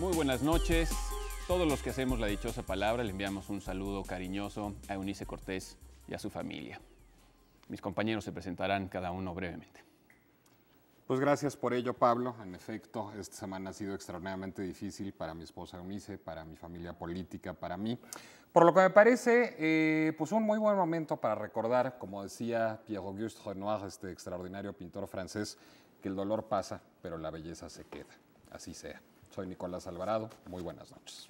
Muy buenas noches. Todos los que hacemos la dichosa palabra le enviamos un saludo cariñoso a Eunice Cortés y a su familia. Mis compañeros se presentarán cada uno brevemente. Pues gracias por ello, Pablo. En efecto, esta semana ha sido extraordinariamente difícil para mi esposa Eunice, para mi familia política, para mí. Por lo que me parece, eh, pues un muy buen momento para recordar, como decía Pierre-Auguste Renoir, este extraordinario pintor francés, que el dolor pasa, pero la belleza se queda. Así sea. Soy Nicolás Alvarado. Muy buenas noches.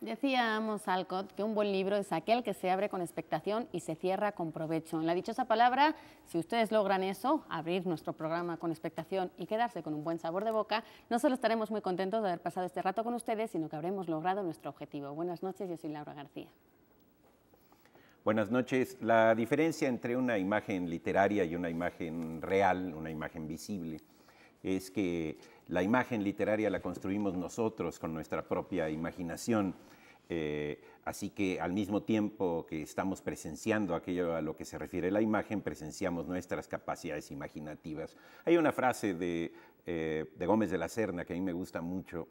Decíamos Alcott que un buen libro es aquel que se abre con expectación y se cierra con provecho. En la dichosa palabra, si ustedes logran eso, abrir nuestro programa con expectación y quedarse con un buen sabor de boca, no solo estaremos muy contentos de haber pasado este rato con ustedes, sino que habremos logrado nuestro objetivo. Buenas noches, yo soy Laura García. Buenas noches. La diferencia entre una imagen literaria y una imagen real, una imagen visible, es que la imagen literaria la construimos nosotros con nuestra propia imaginación. Eh, así que al mismo tiempo que estamos presenciando aquello a lo que se refiere la imagen, presenciamos nuestras capacidades imaginativas. Hay una frase de, eh, de Gómez de la Serna que a mí me gusta mucho,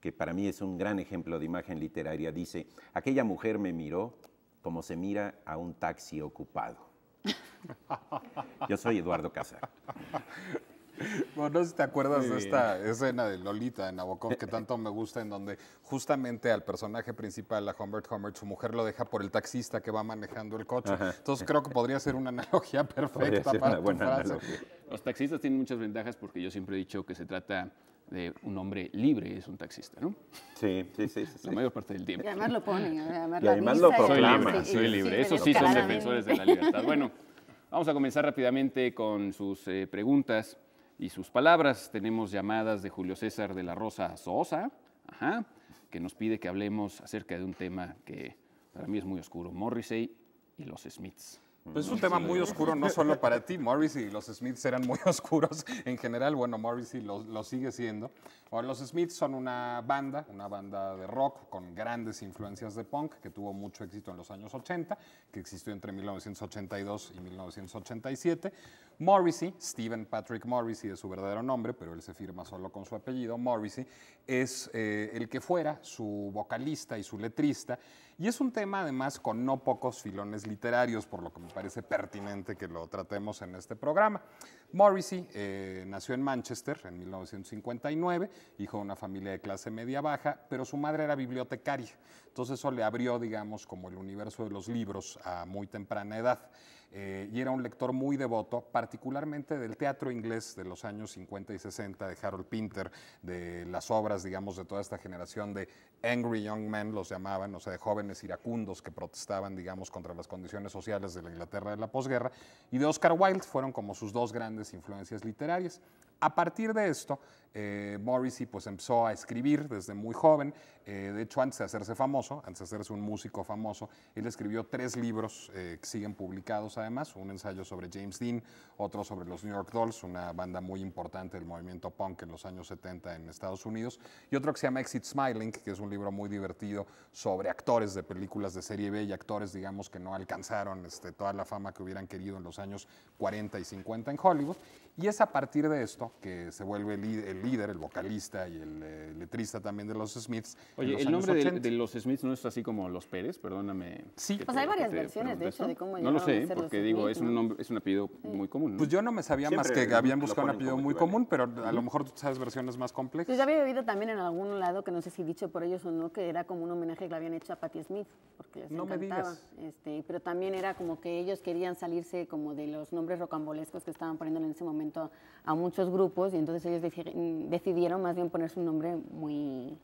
que para mí es un gran ejemplo de imagen literaria. Dice, aquella mujer me miró como se mira a un taxi ocupado. Yo soy Eduardo Casar. Bueno, no sé si te acuerdas de esta escena de Lolita en Nabokov que tanto me gusta, en donde justamente al personaje principal, a Humbert Humbert, su mujer lo deja por el taxista que va manejando el coche. Entonces creo que podría ser una analogía perfecta para Los taxistas tienen muchas ventajas porque yo siempre he dicho que se trata de un hombre libre es un taxista, ¿no? Sí, sí, sí. la mayor parte del tiempo. Y además lo ponen, además, lo proclaman. Soy libre, Eso sí son defensores de la libertad. Bueno, vamos a comenzar rápidamente con sus eh, preguntas y sus palabras. Tenemos llamadas de Julio César de la Rosa Sosa, que nos pide que hablemos acerca de un tema que para mí es muy oscuro, Morrissey y los Smiths. Pues es un tema muy oscuro, no solo para ti. Morrissey y los Smiths eran muy oscuros en general. Bueno, Morrissey lo, sigue siendo. los Smiths son una banda, una banda de rock con grandes influencias de punk que tuvo mucho éxito en los años 80, que existió entre 1982 y 1987. Morrissey, Stephen Patrick Morrissey es su verdadero nombre, pero él se firma solo con su apellido, Morrissey, es eh, el que fuera su vocalista y su letrista y es un tema además con no pocos filones literarios, por lo que me parece pertinente que lo tratemos en este programa. Morrissey eh, nació en Manchester en 1959, hijo de una familia de clase media baja, pero su madre era bibliotecaria. Entonces eso le abrió, digamos, como el universo de los libros a muy temprana edad. Eh, y era un lector muy devoto, particularmente del teatro inglés de los años 50 y 60, de Harold Pinter, de las obras, digamos, de toda esta generación de angry young men los llamaban, o sea, de jóvenes iracundos que protestaban, digamos, contra las condiciones sociales de la Inglaterra de la posguerra, y de Oscar Wilde fueron como sus dos grandes influencias literarias. A partir de esto, eh, Morrissey pues empezó a escribir desde muy joven, eh, de hecho antes de hacerse famoso, antes de hacerse un músico famoso, él escribió tres libros eh, que siguen publicados además, un ensayo sobre James Dean, otro sobre los New York Dolls, una banda muy importante del movimiento punk en los años 70 en Estados Unidos, y otro que se llama Exit Smiling, que es un libro muy divertido sobre actores de películas de serie B y actores digamos que no alcanzaron este, toda la fama que hubieran querido en los años 40 y 50 en Hollywood, y es a partir de esto que se vuelve el, líder, el vocalista y el, eh, letrista también de los Smiths. Oye, el nombre de, los Smiths no es así como los Pérez, perdóname. Sí. Pues hay varias versiones, de hecho, de cómo No lo sé, porque digo, es un, nombre, es un apellido muy común. Pues yo no me sabía más que habían buscado un apellido muy común, pero a lo mejor tú sabes versiones más complejas. Pues yo ya había oído también en algún lado, que no sé si dicho por ellos o no, que era como un homenaje que le habían hecho a Patti Smith, porque les no encantaba. Me Este, pero también era como que ellos querían salirse como de los nombres rocambolescos que estaban poniendo en ese momento a muchos grupos y entonces ellos mm, decidieron más bien ponerse un nombre muy,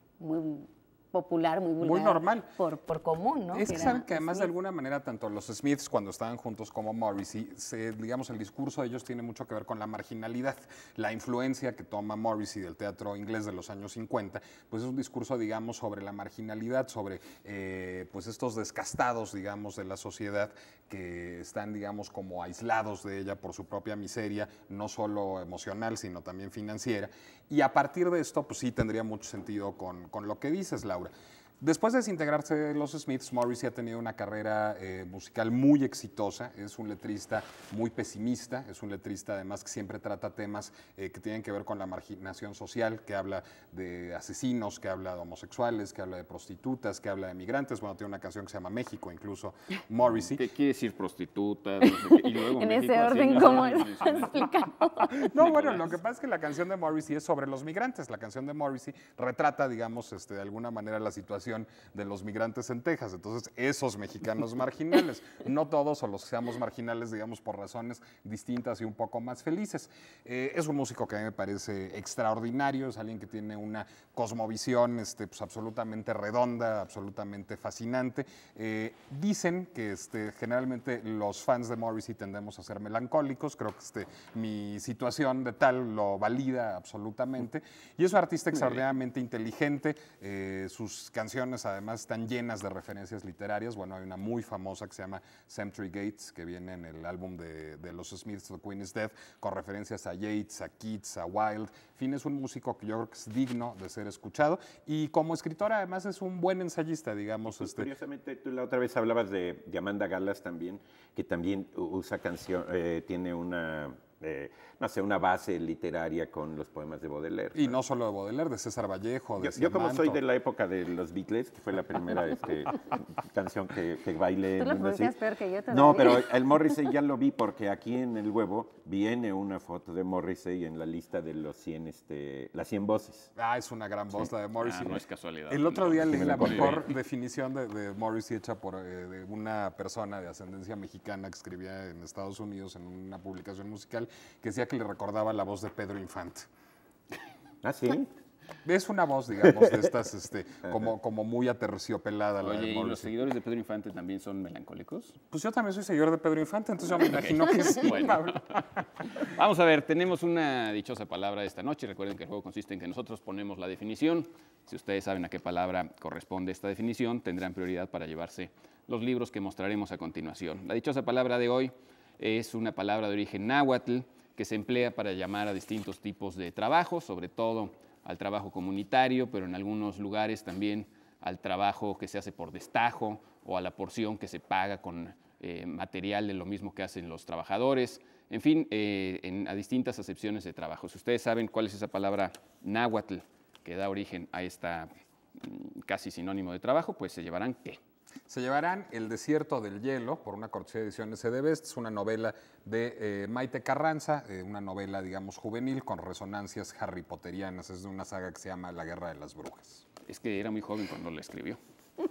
popular, muy vulgar. normal. Por, común, ¿no? Es que, saben que además de alguna manera tanto los Smiths cuando estaban juntos como Morrissey, digamos el discurso de ellos tiene mucho que ver con la marginalidad. La influencia que toma Morrissey del teatro inglés de los años 50, pues es un discurso, digamos, sobre la marginalidad, sobre eh, pues estos descastados, digamos, de la sociedad que están, digamos, como aislados de ella por su propia miseria, no solo emocional, sino también financiera. Y a partir de esto, pues sí tendría mucho sentido con, con lo que dices, Laura. Después de desintegrarse de los Smiths, Morrissey ha tenido una carrera eh, musical muy exitosa. Es un letrista muy pesimista, es un letrista además que siempre trata temas eh, que tienen que ver con la marginación social, que habla de asesinos, que habla de homosexuales, que habla de prostitutas, que habla de migrantes. Bueno, tiene una canción que se llama México, incluso Morrissey. ¿Qué quiere decir prostituta? en ese orden, ¿cómo es? No, bueno, lo que pasa es que la canción de Morrissey es sobre los migrantes. La canción de Morrissey retrata, digamos, este, de alguna manera la situación de los migrantes en Texas. Entonces, esos mexicanos marginales, no todos o los que seamos marginales, digamos, por razones distintas y un poco más felices. Eh, es un músico que a mí me parece extraordinario, es alguien que tiene una cosmovisión este, pues, absolutamente redonda, absolutamente fascinante. Eh, dicen que este, generalmente los fans de Morrissey tendemos a ser melancólicos, creo que este, mi situación de tal lo valida absolutamente. Y es un artista extraordinariamente inteligente, eh, sus canciones además están llenas de referencias literarias. Bueno, hay una muy famosa que se llama Century Gates, que viene en el álbum de, los Smiths, The Queen is Dead, con referencias a Yates a Keats, a Wilde. Finn fin, es un músico que yo creo es digno de ser escuchado. Y como escritora, además, es un buen ensayista, digamos. Pues, este curiosamente, tú la otra vez hablabas de, Amanda Galas también, que también usa canción, eh, tiene una... Eh, no sé, una base literaria con los poemas de Baudelaire. Y ¿no? solo de Baudelaire, de César Vallejo, de Yo, como soy de la época de los Beatles, que fue la primera este, canción que, que bailé. Tú no, peor que yo no, pero el Morrissey ya lo vi porque aquí en El Huevo viene una foto de Morrissey en la lista de los 100, este, las 100 voces. Ah, es una gran voz la de Morrissey. Ah, no es casualidad. El otro día leí la mejor definición de, Morrissey hecha por eh, de una persona de ascendencia mexicana que escribía en Estados Unidos en una publicación musical que decía que le recordaba la voz de Pedro Infante. ¿Ah, sí? Es una voz, digamos, de estas, este, como, como muy aterciopelada. ¿y los seguidores de Pedro Infante también son melancólicos? Pues yo también soy seguidor de Pedro Infante, entonces yo me imagino que sí, bueno. Vamos a ver, tenemos una dichosa palabra esta noche. Recuerden que el juego consiste en que nosotros ponemos la definición. Si ustedes saben a qué palabra corresponde esta definición, tendrán prioridad para llevarse los libros que mostraremos a continuación. La dichosa palabra de hoy es una palabra de origen náhuatl que se emplea para llamar a distintos tipos de trabajo, sobre todo al trabajo comunitario, pero en algunos lugares también al trabajo que se hace por destajo o a la porción que se paga con eh, material de lo mismo que hacen los trabajadores, en fin, eh, a distintas acepciones de trabajo. Si ustedes saben cuál es esa palabra náhuatl que da origen a esta mm, casi sinónimo de trabajo, pues se llevarán qué. Se llevarán El desierto del hielo por una cortesía de ediciones de Es una novela de eh, Maite Carranza, eh, una novela, digamos, juvenil con resonancias harry potterianas. Es de una saga que se llama La Guerra de las Brujas. Es que era muy joven cuando la escribió.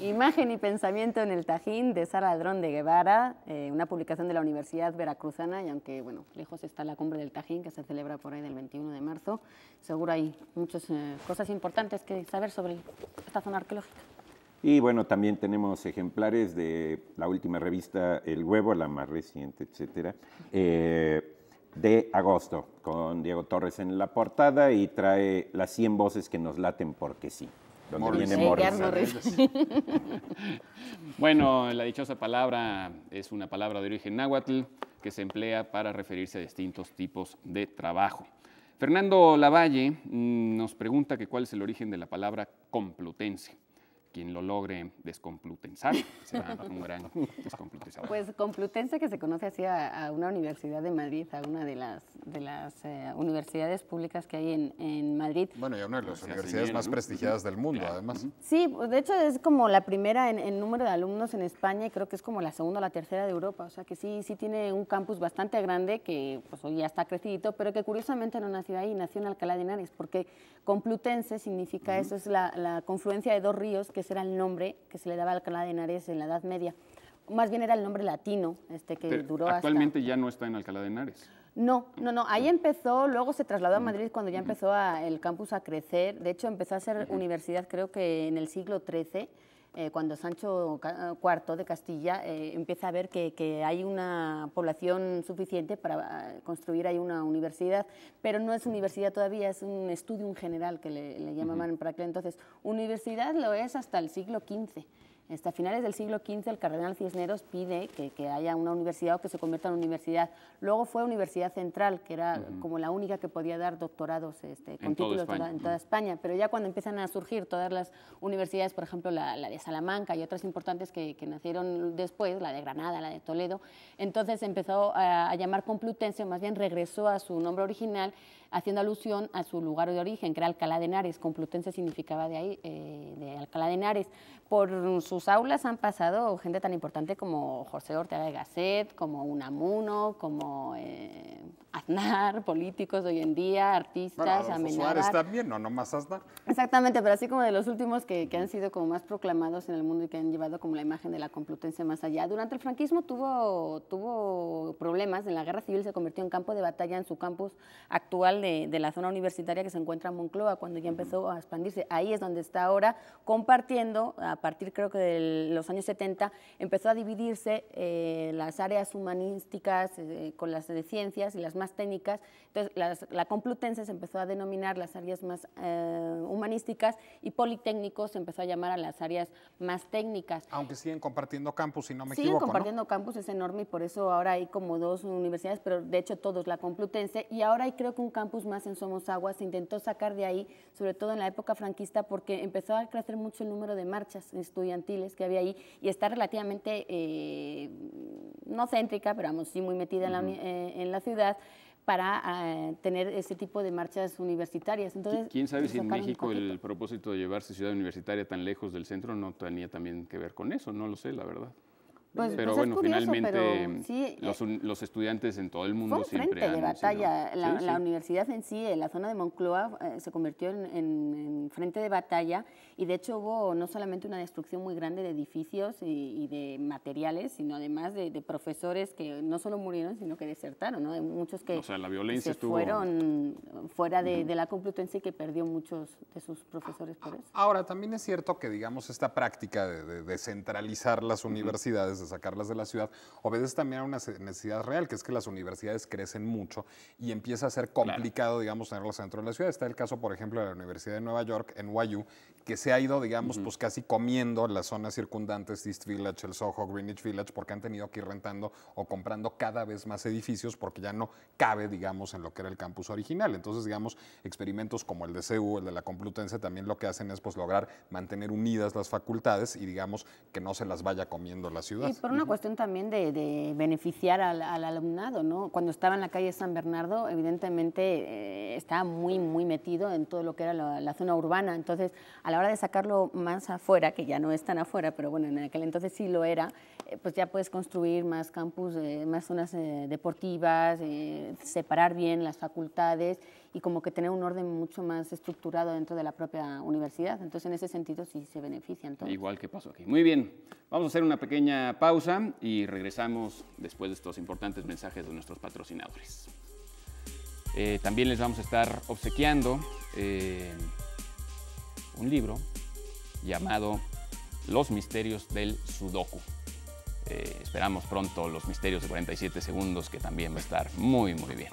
Imagen y pensamiento en el Tajín de Sara de Guevara, eh, una publicación de la Universidad Veracruzana, y aunque bueno, lejos está la cumbre del Tajín que se celebra por ahí del 21 de marzo, seguro hay muchas cosas importantes que saber sobre esta zona arqueológica. Y bueno, también tenemos ejemplares de la última revista El Huevo, la más reciente, etcétera, eh, de agosto, con Diego Torres en la portada y trae las 100 voces que nos laten porque sí. Donde viene bueno, la dichosa palabra es una palabra de origen náhuatl que se emplea para referirse a distintos tipos de trabajo. Fernando Lavalle mm, nos pregunta que cuál es el origen de la palabra complutense quien lo logre descomplutensar, Pues Complutense, que se conoce así a, una universidad de Madrid, a una de las, de las eh, universidades públicas que hay en, en Madrid. Bueno, y una de las universidades más prestigiadas del mundo, además. Sí, pues, de hecho es como la primera en, en, número de alumnos en España y creo que es como la segunda o la tercera de Europa. O sea que sí, sí tiene un campus bastante grande que pues hoy ya está crecidito, pero que curiosamente no nació ahí, nació en Alcalá de Henares, porque Complutense significa eso, es la confluencia de dos ríos que ese era el nombre que se le daba a Alcalá de Henares en la Edad Media. Más bien era el nombre latino este, que Pero duró actualmente ya no está en Alcalá de Henares. No, no, no. Ahí empezó, luego se trasladó a mm. Madrid cuando ya mm. empezó el campus a crecer. De hecho, empezó a ser mm. universidad creo que en el siglo XIII eh, cuando Sancho IV de Castilla eh, empieza a ver que, hay una población suficiente para eh, construir ahí una universidad, pero no es universidad todavía, es un estudio en general que le, le llamaban para entonces. Universidad lo es hasta el siglo XV. Hasta este, finales del siglo XV el cardenal Cisneros pide que, haya una universidad o que se convierta en universidad. Luego fue Universidad Central, que era como la única que podía dar doctorados este, con títulos toda en toda España. Pero ya cuando empiezan a surgir todas las universidades, por ejemplo la, de Salamanca y otras importantes que, nacieron después, la de Granada, la de Toledo, entonces empezó a, a llamar Complutense, más bien regresó a su nombre original haciendo alusión a su lugar de origen, que era Alcalá de Henares, Complutense significaba de ahí, eh, de Alcalá de Henares. Por sus aulas han pasado gente tan importante como José Ortega de Gasset, como Unamuno, como eh, Aznar, políticos de hoy en día, artistas, bueno, está también, no nomás Aznar. Exactamente, pero así como de los últimos que, han sido como más proclamados en el mundo y que han llevado como la imagen de la Complutense más allá. Durante el franquismo tuvo, tuvo problemas, en la Guerra Civil se convirtió en campo de batalla en su campus actual de, la zona universitaria que se encuentra en Moncloa, cuando ya empezó a expandirse. Ahí es donde está ahora compartiendo, a partir creo que de los años 70, empezó a dividirse eh, las áreas humanísticas eh, con las de ciencias y las más técnicas. Entonces, la Complutense se empezó a denominar las áreas más eh, humanísticas y Politécnico se empezó a llamar a las áreas más técnicas. Aunque siguen compartiendo campus, si no me equivoco. Siguen compartiendo campus, es enorme y por eso ahora hay como dos universidades, pero de hecho todos, la Complutense, y ahora hay creo que un campus más en Somos Aguas, intentó sacar de ahí, sobre todo en la época franquista, porque empezó a crecer mucho el número de marchas estudiantiles que había ahí y está relativamente, eh, no céntrica, pero vamos, sí muy metida en, la, eh, en la ciudad para eh, tener ese tipo de marchas universitarias. Entonces, ¿Quién sabe si en México el propósito de llevarse ciudad universitaria tan lejos del centro no tenía también que ver con eso? No lo sé, la verdad. Pues, pero pues, bueno, finalmente eh, los, estudiantes en todo el mundo un siempre frente de batalla. la, universidad la sí. universidad en sí, la zona de Moncloa, eh, se convirtió en, en frente de batalla y de hecho hubo no solamente una destrucción muy grande de edificios y, de materiales, sino además de, profesores que no solo murieron, sino que desertaron, ¿no? muchos que fueron fuera de, la Complutense y que perdió muchos de sus profesores por eso. Ahora, también es cierto que, digamos, esta práctica de, descentralizar las universidades, de sacarlas de la ciudad, obedece también a una necesidad real, que es que las universidades crecen mucho y empieza a ser complicado, digamos, tenerlas dentro de la ciudad. Está el caso, por ejemplo, de la Universidad de Nueva York, en NYU, que se ha ido, digamos, pues casi comiendo las zonas circundantes, East Village, el Soho, Greenwich Village, porque han tenido que ir rentando o comprando cada vez más edificios porque ya no cabe, digamos, en lo que era el campus original. Entonces, digamos, experimentos como el de CEU, el de la Complutense, también lo que hacen es pues lograr mantener unidas las facultades y, digamos, que no se las vaya comiendo la ciudad. Y por una cuestión también de, beneficiar al, alumnado, ¿no? Cuando estaba en la calle San Bernardo, evidentemente eh, estaba muy, muy metido en todo lo que era la, zona urbana. Entonces, la hora de sacarlo más afuera, que ya no es tan afuera, pero bueno, en aquel entonces sí lo era, eh, pues ya puedes construir más campus, eh, más zonas eh, deportivas, separar bien las facultades y como que tener un orden mucho más estructurado dentro de la propia universidad. Entonces, en ese sentido sí se benefician Igual que pasó aquí. Muy bien, vamos a hacer una pequeña pausa y regresamos después de estos importantes mensajes de nuestros patrocinadores. también les vamos a estar obsequiando un libro llamado Los misterios del Sudoku. Eh, esperamos pronto los misterios de 47 segundos, que también va a estar muy, muy bien.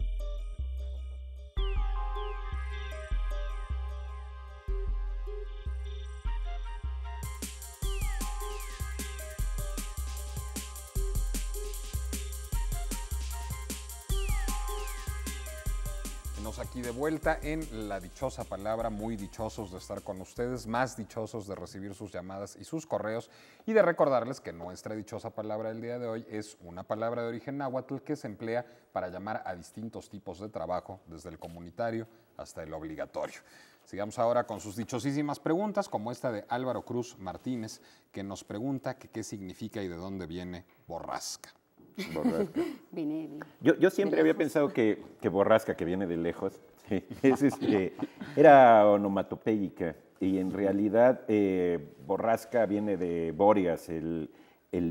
Nos aquí de vuelta en la dichosa palabra, muy dichosos de estar con ustedes, más dichosos de recibir sus llamadas y sus correos y de recordarles que nuestra dichosa palabra del día de hoy es una palabra de origen náhuatl que se emplea para llamar a distintos tipos de trabajo, desde el comunitario hasta el obligatorio. Sigamos ahora con sus dichosísimas preguntas, como esta de Álvaro Cruz Martínez, que nos pregunta qué significa y de dónde viene borrasca. Pues, borrasca. Yo, siempre había pensado que, borrasca, que viene de lejos, este, era onomatopéyica y en realidad eh, borrasca viene de Bóreas, el,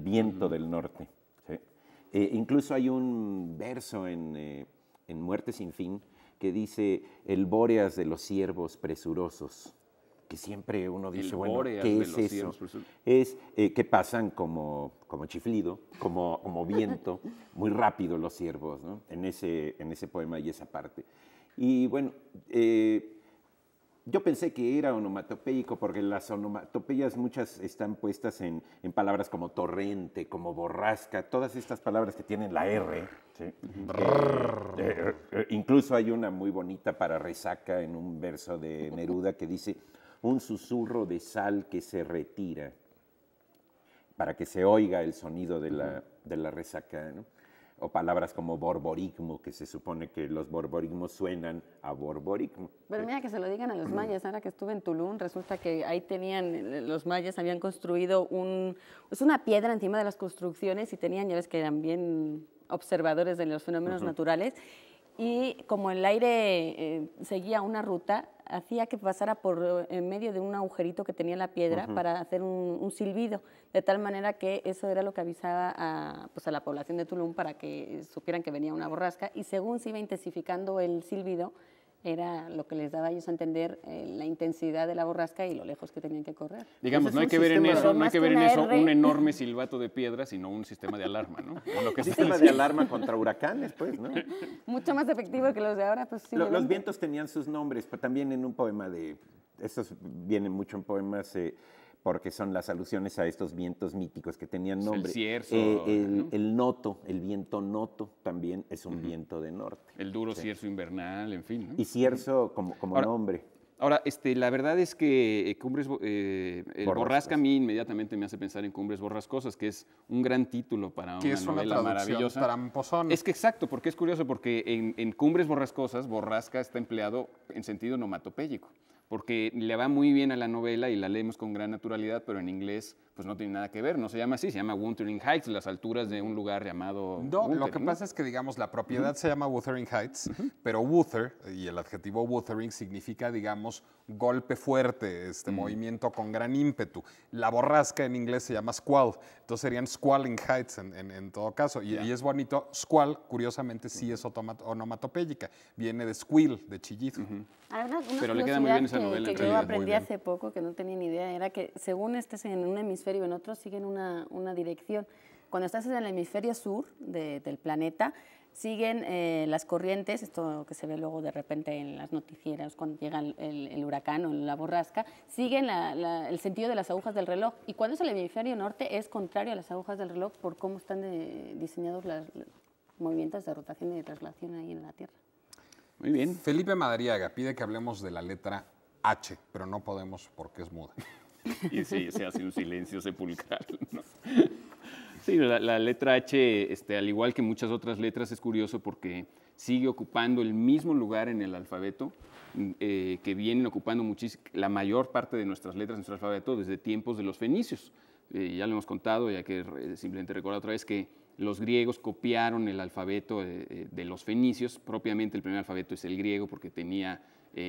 viento del norte. Eh, incluso hay un verso en, eh, en Muerte sin fin que dice, el Bóreas de los ciervos presurosos que siempre uno dice, bueno, ¿qué es eso? Es eh, que pasan como, como chiflido, como, como viento, muy rápido los ciervos, ¿no? En ese, en ese poema y esa parte. Y bueno, eh, yo pensé que era onomatopeico porque las onomatopeyas muchas están puestas en, palabras como torrente, como borrasca, todas estas palabras que tienen la R. Eh, incluso hay una muy bonita para resaca en un verso de Neruda que dice, un susurro de sal que se retira para que se oiga el sonido de la, de la resaca, o palabras como borborigmo, que se supone que los borborigmos suenan a borborigmo. Pero mira que se lo digan a los mayas, ahora que estuve en Tulum, resulta que ahí tenían, los mayas habían construido un, es pues una piedra encima de las construcciones y tenían, ya ves que eran bien observadores de los fenómenos naturales, y como el aire eh, seguía una ruta, hacía que pasara por eh, en medio de un agujerito que tenía la piedra para hacer un, silbido, de tal manera que eso era lo que avisaba a, pues, a la población de Tulum para que supieran que venía una borrasca y según se iba intensificando el silbido, era lo que les daba a ellos a entender eh, la intensidad de la borrasca y lo lejos que tenían que correr. Digamos, no hay que ver en eso, que ver eso un enorme silbato de piedra, sino un sistema de alarma, ¿no? Lo que sistema de alarma contra huracanes, pues, ¿no? Mucho más efectivo que los de ahora, pues sí. los vientos tenían sus nombres, pero también en un poema de, Estos vienen mucho en poemas. Eh, porque son las alusiones a estos vientos míticos que tenían nombre. Eh, el, cierzo, el, noto, el viento noto también es un viento de norte. El duro cierzo invernal, en fin. Y cierzo como, nombre. Ahora, este, la verdad es que eh, Cumbres eh, Borrasca a mí inmediatamente me hace pensar en Cumbres Borrascosas, que es un gran título para una, es maravillosa. Es que exacto, porque es curioso, porque en, Cumbres Borrascosas, borrasca está empleado en sentido nomatopéyico porque le va muy bien a la novela y la leemos con gran naturalidad, pero en inglés pues no tiene nada que ver, no se llama así, se llama Wuthering Heights, las alturas de un lugar llamado. No, lo que pasa es que, digamos, la propiedad se llama Wuthering Heights, pero Wuther, y el adjetivo Wuthering significa, digamos, golpe fuerte, este mm. movimiento con gran ímpetu. La borrasca en inglés se llama squall, entonces serían squalling heights en, todo caso, y, es bonito. Squall, curiosamente, sí es onomatopéyica, viene de squeal, de chillizo. pero muy bien yo aprendí hace poco, que no tenía ni idea, era que según en en otros siguen una, una dirección. Cuando estás en el hemisferio sur del planeta, siguen eh, las corrientes, esto que se ve luego de repente en las noticieras cuando llega el, huracán o la borrasca, siguen el sentido de las agujas del reloj. Y cuando es el hemisferio norte es contrario a las agujas del reloj por cómo están eh, diseñados los movimientos de rotación y de traslación ahí en la Tierra. Muy bien. Felipe Madariaga pide que hablemos de la letra H, pero no podemos porque es muda. Y se hace un silencio sepulcral. Sí, la, letra H, este, al igual que muchas otras letras, es curioso porque sigue ocupando el mismo lugar en el alfabeto mm, eh, que vienen ocupando la mayor parte de nuestras letras en nuestro alfabeto desde tiempos de los fenicios. Eh, ya lo hemos contado, ya que simplemente recordar otra vez que los griegos copiaron el alfabeto eh, de, los fenicios, propiamente el primer alfabeto es el griego porque tenía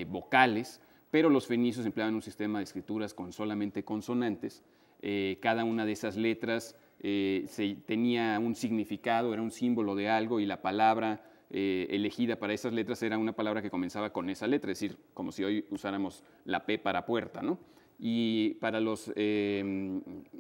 vocales, pero los fenicios empleaban un sistema de escrituras con solamente consonantes. Eh, cada una de esas letras eh, tenía un significado, era un símbolo de algo y la palabra eh, elegida para esas letras era una palabra que comenzaba con esa letra, es decir, como si hoy usáramos la P para puerta, Y para los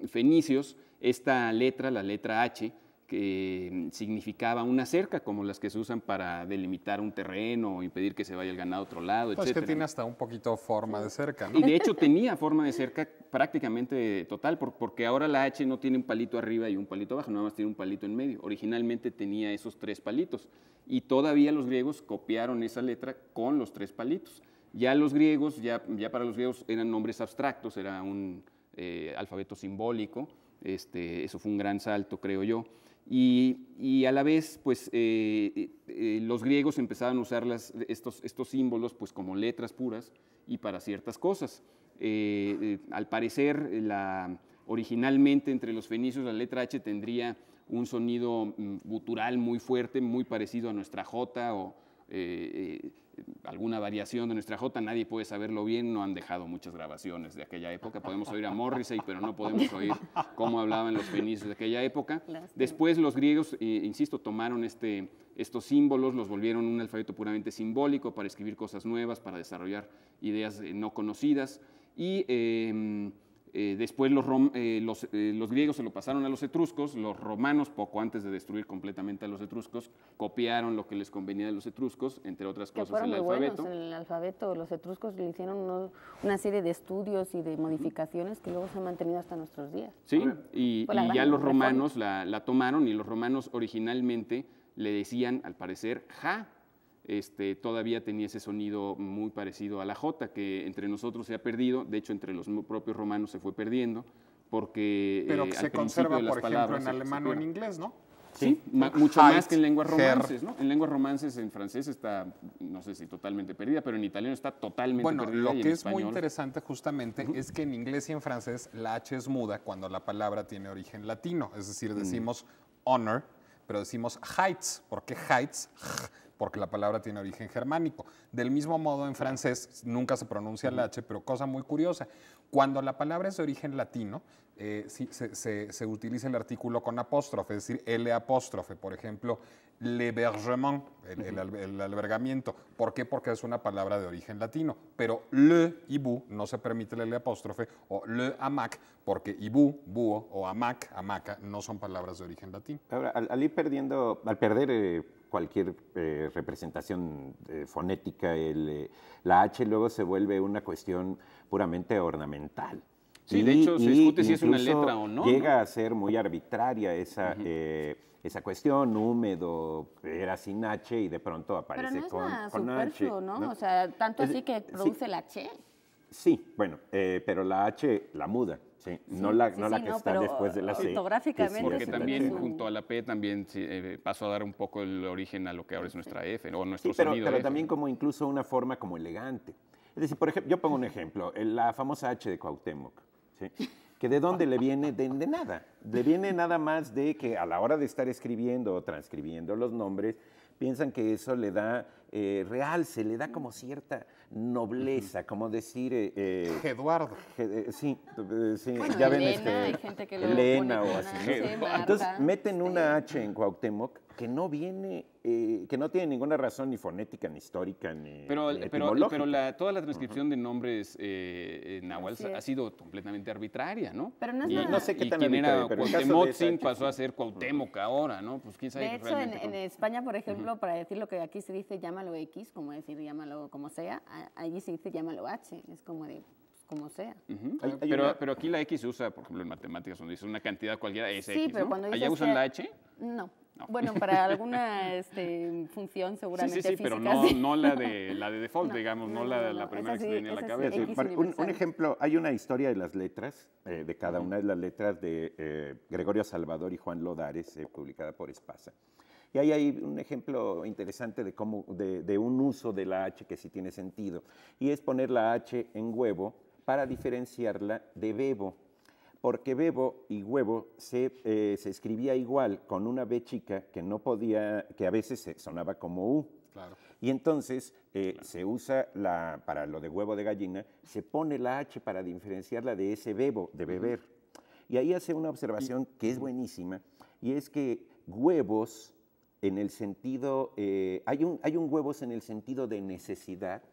fenicios, esta letra, la letra H, que mm, significaba una cerca, como las que se usan para delimitar un terreno o impedir que se vaya el ganado a otro lado, pues que tiene hasta un poquito forma de cerca, ¿no? Y de hecho tenía forma de cerca prácticamente total, porque ahora la H no tiene un palito arriba y un palito abajo, nada más tiene un palito en medio. Originalmente tenía esos tres palitos y todavía los griegos copiaron esa letra con los tres palitos. Ya los griegos, ya, ya para los griegos eran nombres abstractos, era un eh, alfabeto simbólico, este, eso fue un gran salto, creo yo. Y, a la vez, pues, eh, eh, eh, los griegos empezaban a usar estos, símbolos pues, como letras puras y para ciertas cosas. al parecer, originalmente entre los fenicios la letra H tendría un sonido mm, gutural muy fuerte, muy parecido a nuestra J o, eh, eh, alguna variación de nuestra J, nadie puede saberlo bien, no han dejado muchas grabaciones de aquella época. Podemos oír a Morrissey, pero no podemos oír cómo hablaban los fenicios de aquella época. Después los griegos, eh, insisto, tomaron este, estos símbolos, los volvieron un alfabeto puramente simbólico para escribir cosas nuevas, para desarrollar ideas no conocidas. Y em, eh, después eh, eh, los, griegos se lo pasaron a los etruscos, los romanos, poco antes de destruir completamente a los etruscos, copiaron lo que les convenía de los etruscos, entre otras cosas el alfabeto. en el alfabeto, los etruscos le hicieron una serie de estudios y de modificaciones que luego se han mantenido hasta nuestros días. Sí, y, ya los romanos la, la tomaron y los romanos originalmente le decían, al parecer, ja, este, todavía tenía ese sonido muy parecido a la J, que entre nosotros se ha perdido, de hecho entre los propios romanos se fue perdiendo, porque... Pero que eh, se conserva, de por ejemplo, en alemán o en inglés, ¿no? Sí, mucho más que en lenguas romances, ¿no? En lenguas romances, en francés está, no sé si totalmente perdida, pero en italiano está totalmente bueno, perdida. Bueno, lo que es muy interesante justamente es que en inglés y en francés la H es muda cuando la palabra tiene origen latino, es decir, mm. decimos honor, pero decimos heights, porque heights porque la palabra tiene origen germánico. Del mismo modo, en francés nunca se pronuncia el H, pero cosa muy curiosa, cuando la palabra es de origen latino, eh, se, utiliza el artículo con apóstrofe, es decir, L apóstrofe, por ejemplo, l'hébergement, el, el, albergamiento. ¿Por qué? Porque es una palabra de origen latino, pero le ibu no se permite el L apóstrofe o le amac, porque ibu, búho o amac, amaca no son palabras de origen latino. Ahora, al, ir perdiendo, al perder... Eh, cualquier eh, representación eh, fonética. El, eh, la H luego se vuelve una cuestión puramente ornamental. Sí, de hecho se discute si es una letra o no. Llega a ser muy arbitraria esa, esa cuestión, húmedo, era sin H y de pronto aparece con, con H. ¿no? O sea, tanto así que produce la H. Sí, bueno, pero la H la muda no la, que está después de la C. Porque también junto a la P también eh, pasó a dar un poco el origen a lo que ahora es nuestra F, o nuestro pero, Pero ¿eh? también como incluso una forma como elegante. Es decir, por ejemplo, yo pongo un ejemplo, la famosa H de Cuauhtémoc, que de dónde le viene, de, nada, le viene nada más de que a la hora de estar escribiendo o transcribiendo los nombres, piensan que eso le da eh, realce, le da como cierta nobleza, como decir... Eh, eh, Eduardo. Eh, sí, ya ven este, Elena o así. Entonces meten una este. H en Cuauhtémoc que no viene, que no tiene ninguna razón ni fonética, ni histórica, ni Pero, pero, pero la, toda la transcripción de nombres eh, Nahual ha sido completamente arbitraria, ¿no? Pero no, es y, sé era Cuauhtémoc pasó a ser Cuauhtémoc ahora, ¿no? Pues quién sabe. De hecho, en, España, por ejemplo, para decir lo que aquí se dice llámalo X, como decir llámalo como sea, allí se llama lo H, es como de pues, como sea. pero, pero aquí la X se usa, por ejemplo, en matemáticas, donde dice una cantidad cualquiera es sí, Pero cuando dices ¿Allá usan la H? No. Bueno, para alguna este, función seguramente. Sí, sí, sí pero no, no, la, de, la de default, digamos, no, la, la primera que se viene a la cabeza. Un, un, ejemplo, hay una historia de las letras, eh, de cada una de las letras de eh, Gregorio Salvador y Juan Lodares, eh, publicada por Espasa. Y ahí hay un ejemplo interesante de, cómo, de, un uso de la H que sí tiene sentido. Y es poner la H en huevo para diferenciarla de bebo porque bebo y huevo se, eh, escribía igual con una B chica que no podía, que a veces sonaba como U. Y entonces eh, se usa la, para lo de huevo de gallina, se pone la H para diferenciarla de ese bebo, de beber. Y ahí hace una observación que es buenísima, y es que huevos en el sentido, eh, hay, un, hay un huevos en el sentido de necesidad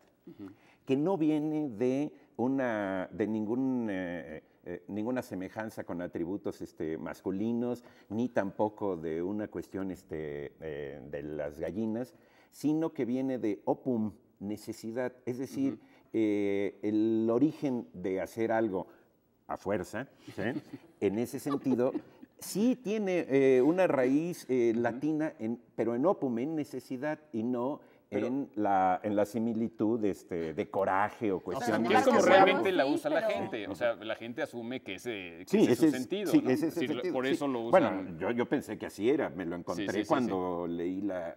que no viene de, una, de ningún, eh, eh, ninguna semejanza con atributos este, masculinos, ni tampoco de una cuestión este, de las gallinas, sino que viene de opum, necesidad, es decir, el origen de hacer algo a fuerza, en ese sentido Sí, tiene eh, una raíz eh, latina, pero en opum, en necesidad y no en, la, en la similitud este, de coraje o cuestión. Que es como realmente la usa la gente. O sea, la gente asume que ese, es sentido. Sí, ese es sentido. Por eso lo usa. Bueno, yo, pensé que así era. Me lo encontré cuando leí la,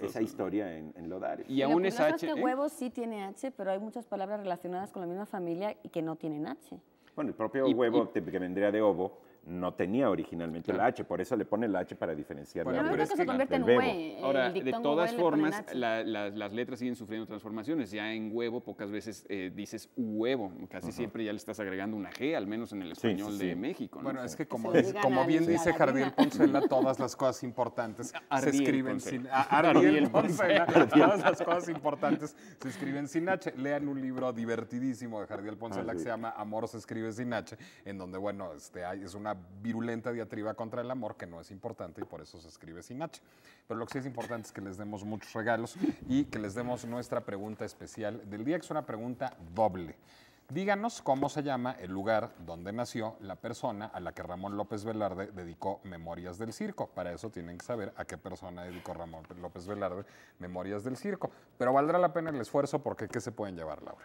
esa historia en, en Y, aún es pues, H. Es que ¿eh? huevos sí tiene H, pero hay muchas palabras relacionadas con la misma familia y que no tienen H. Bueno, el propio huevo que vendría de ovo no tenía originalmente el la H, por eso le pone la H para diferenciar se en huevo. Ahora, de todas formas, las letras siguen sufriendo transformaciones. Ya en huevo pocas veces eh, dices huevo, casi siempre ya le estás agregando una G, al menos en el español de México. Bueno, es que como, como bien dice Jardiel Poncela, todas las cosas importantes se escriben sin... Ah, todas las cosas importantes se escriben sin H. Lean un libro divertidísimo de Jardiel Poncela ah, que se llama Amor se escribe sin H, en donde, bueno, este, es una virulenta diatriba contra el amor que no es importante y por eso se escribe sin H. Pero lo que sí es importante es que les demos muchos regalos y que les demos nuestra pregunta especial del día, que es una pregunta doble. Díganos cómo se llama el lugar donde nació la persona a la que Ramón López Velarde dedicó Memorias del Circo. Para eso tienen que saber a qué persona dedicó Ramón López Velarde Memorias del Circo. Pero valdrá la pena el esfuerzo porque ¿qué se pueden llevar, Laura?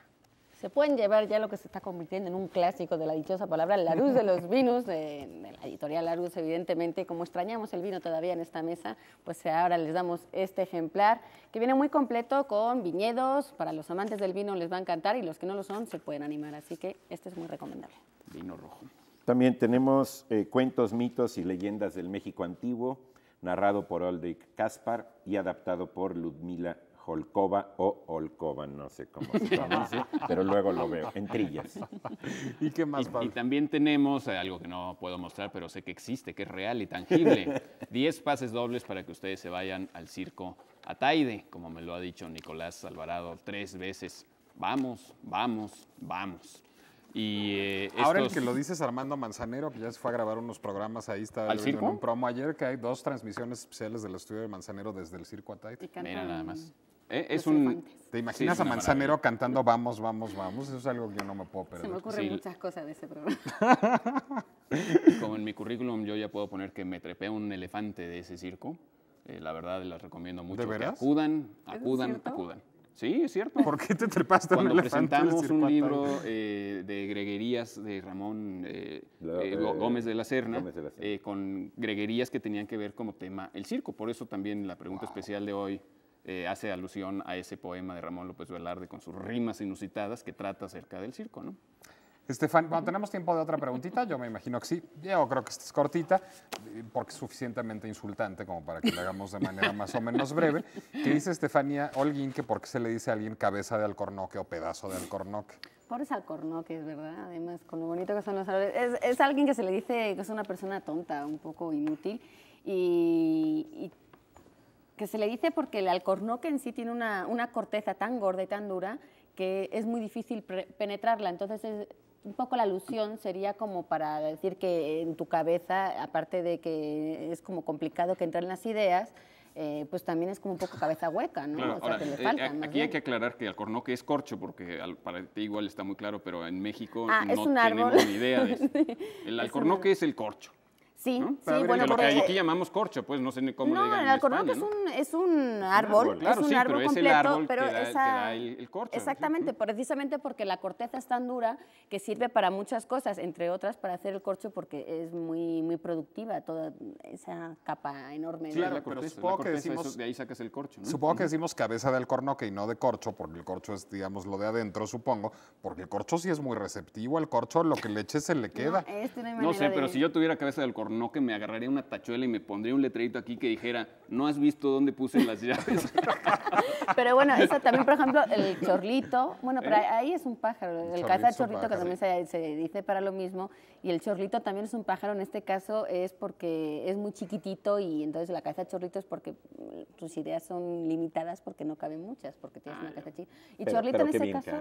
se pueden llevar ya lo que se está convirtiendo en un clásico de la dichosa palabra, la luz de los vinos, en la editorial La Luz, evidentemente, como extrañamos el vino todavía en esta mesa, pues ahora les damos este ejemplar, que viene muy completo con viñedos, para los amantes del vino les va a encantar y los que no lo son se pueden animar, así que este es muy recomendable. Vino rojo. También tenemos eh, cuentos, mitos y leyendas del México antiguo, narrado por Aldrich Kaspar y adaptado por Ludmila Holkova o Holkova, no sé cómo se llama, pero luego lo veo, en trillas. ¿Y qué más, y, y, también tenemos eh, algo que no puedo mostrar, pero sé que existe, que es real y tangible. Diez pases dobles para que ustedes se vayan al circo Ataide, como me lo ha dicho Nicolás Alvarado tres veces. Vamos, vamos, vamos. Y, eh, Ahora el que lo dices Armando Manzanero, que ya se fue a grabar unos programas ahí, está circo? en un promo ayer, que hay dos transmisiones especiales del estudio de Manzanero desde el circo Ataide. Mira nada más. ¿Eh? Es un, ¿Te imaginas a Manzanero cantando Vamos, vamos, vamos? Eso es algo que yo no me puedo perder. Se me ocurren muchas cosas de ese programa. Como en mi currículum yo ya puedo poner que me trepé un elefante de ese circo. Eh, la verdad les recomiendo mucho ¿De veras? que acudan, acudan, acudan. Sí, es cierto. ¿Por qué te trepaste Cuando un presentamos un libro eh, de greguerías de Ramón Gómez de la Serna, con greguerías que tenían que ver como tema el circo. Por eso también la pregunta especial de hoy eh, hace alusión a ese poema de Ramón López Velarde con sus rimas inusitadas que trata acerca del circo, ¿no? Estefan, bueno, tenemos tiempo de otra preguntita, yo me imagino que sí, yo creo que esta es cortita, porque es suficientemente insultante como para que la hagamos de manera más o menos breve, ¿Qué dice Estefanía Olguín que por qué se le dice a alguien cabeza de alcornoque o pedazo de alcornoque. Pobres es ¿verdad? Además, con lo bonito que son los árboles. Es, alguien que se le dice que es una persona tonta, un poco inútil, y, y que se le dice porque el alcornoque en sí tiene una, corteza tan gorda y tan dura que es muy difícil penetrarla. Entonces, es, un poco la alusión sería como para decir que en tu cabeza, aparte de que es como complicado que entren las ideas, eh, pues también es como un poco cabeza hueca, ¿no? o sea, que le eh, eh, aquí hay que aclarar que el alcornoque es corcho, porque para ti igual está muy claro, pero en México ah, no tenemos ni idea de eso. El alcornoque es el corcho. Sí, bueno, que aquí llamamos corcho, pues no sé ni cómo no, le digan. El alcornoque es, un, es un árbol, es un árbol completo, pero que el, corcho. Exactamente, precisamente porque la corteza es tan dura que sirve para muchas cosas, entre otras para hacer el corcho porque es muy, muy productiva toda esa capa enorme. de la pero supongo que decimos, de ahí sacas el corcho. ¿no? Supongo que decimos cabeza de alcornoque y no de corcho, porque el corcho es, digamos, lo de adentro, supongo, porque el corcho sí es muy receptivo, al corcho lo que le eches se le queda. Este no, sé, pero si yo tuviera cabeza del alcornoque no que me agarraría una tachuela y me pondría un letrerito aquí que dijera, no has visto dónde puse las llaves. Pero bueno, eso también, por ejemplo, el chorlito, bueno, pero ¿Eh? ahí es un pájaro, el, el cazachorrito que también se, dice para lo mismo, y el chorlito también es un pájaro, en este caso es porque es muy chiquitito y entonces la cabeza de chorlito es porque sus ideas son limitadas porque no caben muchas, porque tienes una ah, cabeza chiquita. Y chorlito en este caso...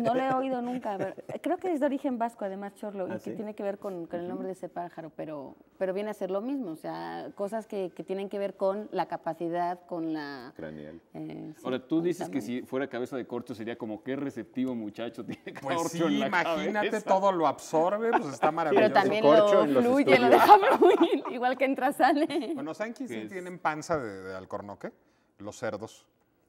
No lo he oído nunca, creo que es de origen vasco además chorlo y ¿Ah, que tiene que ver con, el nombre de ese pájaro, pero, pero viene a ser lo mismo, o sea, cosas que, tienen que ver con la capacidad, con la... craneal. Eh, Ahora, tú dices que si fuera cabeza de corcho sería como qué receptivo muchacho tiene pues corcho imagínate todo lo absorbe pues está maravilloso. Pero también lo fluye, lo deja fluir, igual que entra, sale. Bueno, ¿saben sí tienen panza de, alcornoque, los cerdos.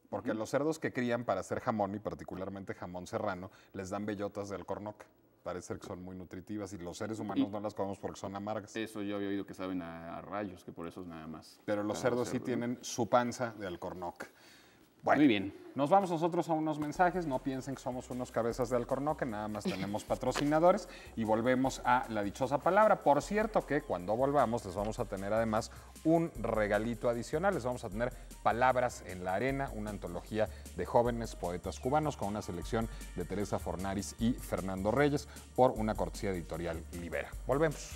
Porque los cerdos que crían para hacer jamón, y particularmente jamón serrano, les dan bellotas de alcornoque parece que son muy nutritivas y los seres humanos no las comemos porque son amargas. Eso yo había oído que saben a, rayos, que por eso es nada más. Pero los cerdos sí tienen su panza de alcornoque. Bueno. Muy bien. Nos vamos nosotros a unos mensajes. No piensen que somos unos cabezas de alcornoque, nada más tenemos patrocinadores y volvemos a la dichosa palabra. Por cierto que cuando volvamos les vamos a tener además un regalito adicional. Les vamos a tener Palabras en la Arena, una antología de jóvenes poetas cubanos con una selección de Teresa Fornaris y Fernando Reyes por una cortesía editorial Libera. Volvemos.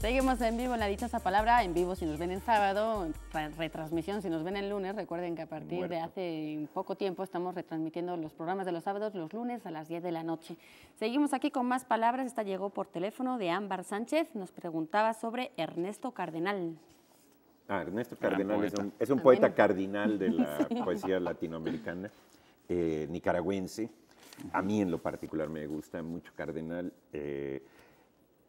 Seguimos en vivo en la dicha palabra, en vivo si nos ven en sábado, retransmisión si nos ven el lunes. Recuerden que a partir de hace poco tiempo estamos retransmitiendo los programas de los sábados, los lunes a las 10 de la noche. Seguimos aquí con más palabras. Esta llegó por teléfono de Ámbar Sánchez. Nos preguntaba sobre Ernesto Cardenal. Ah, Ernesto Cardenal es un, poeta cardinal de la poesía latinoamericana, eh, nicaragüense. A mí en lo particular me gusta mucho Cardenal. Eh,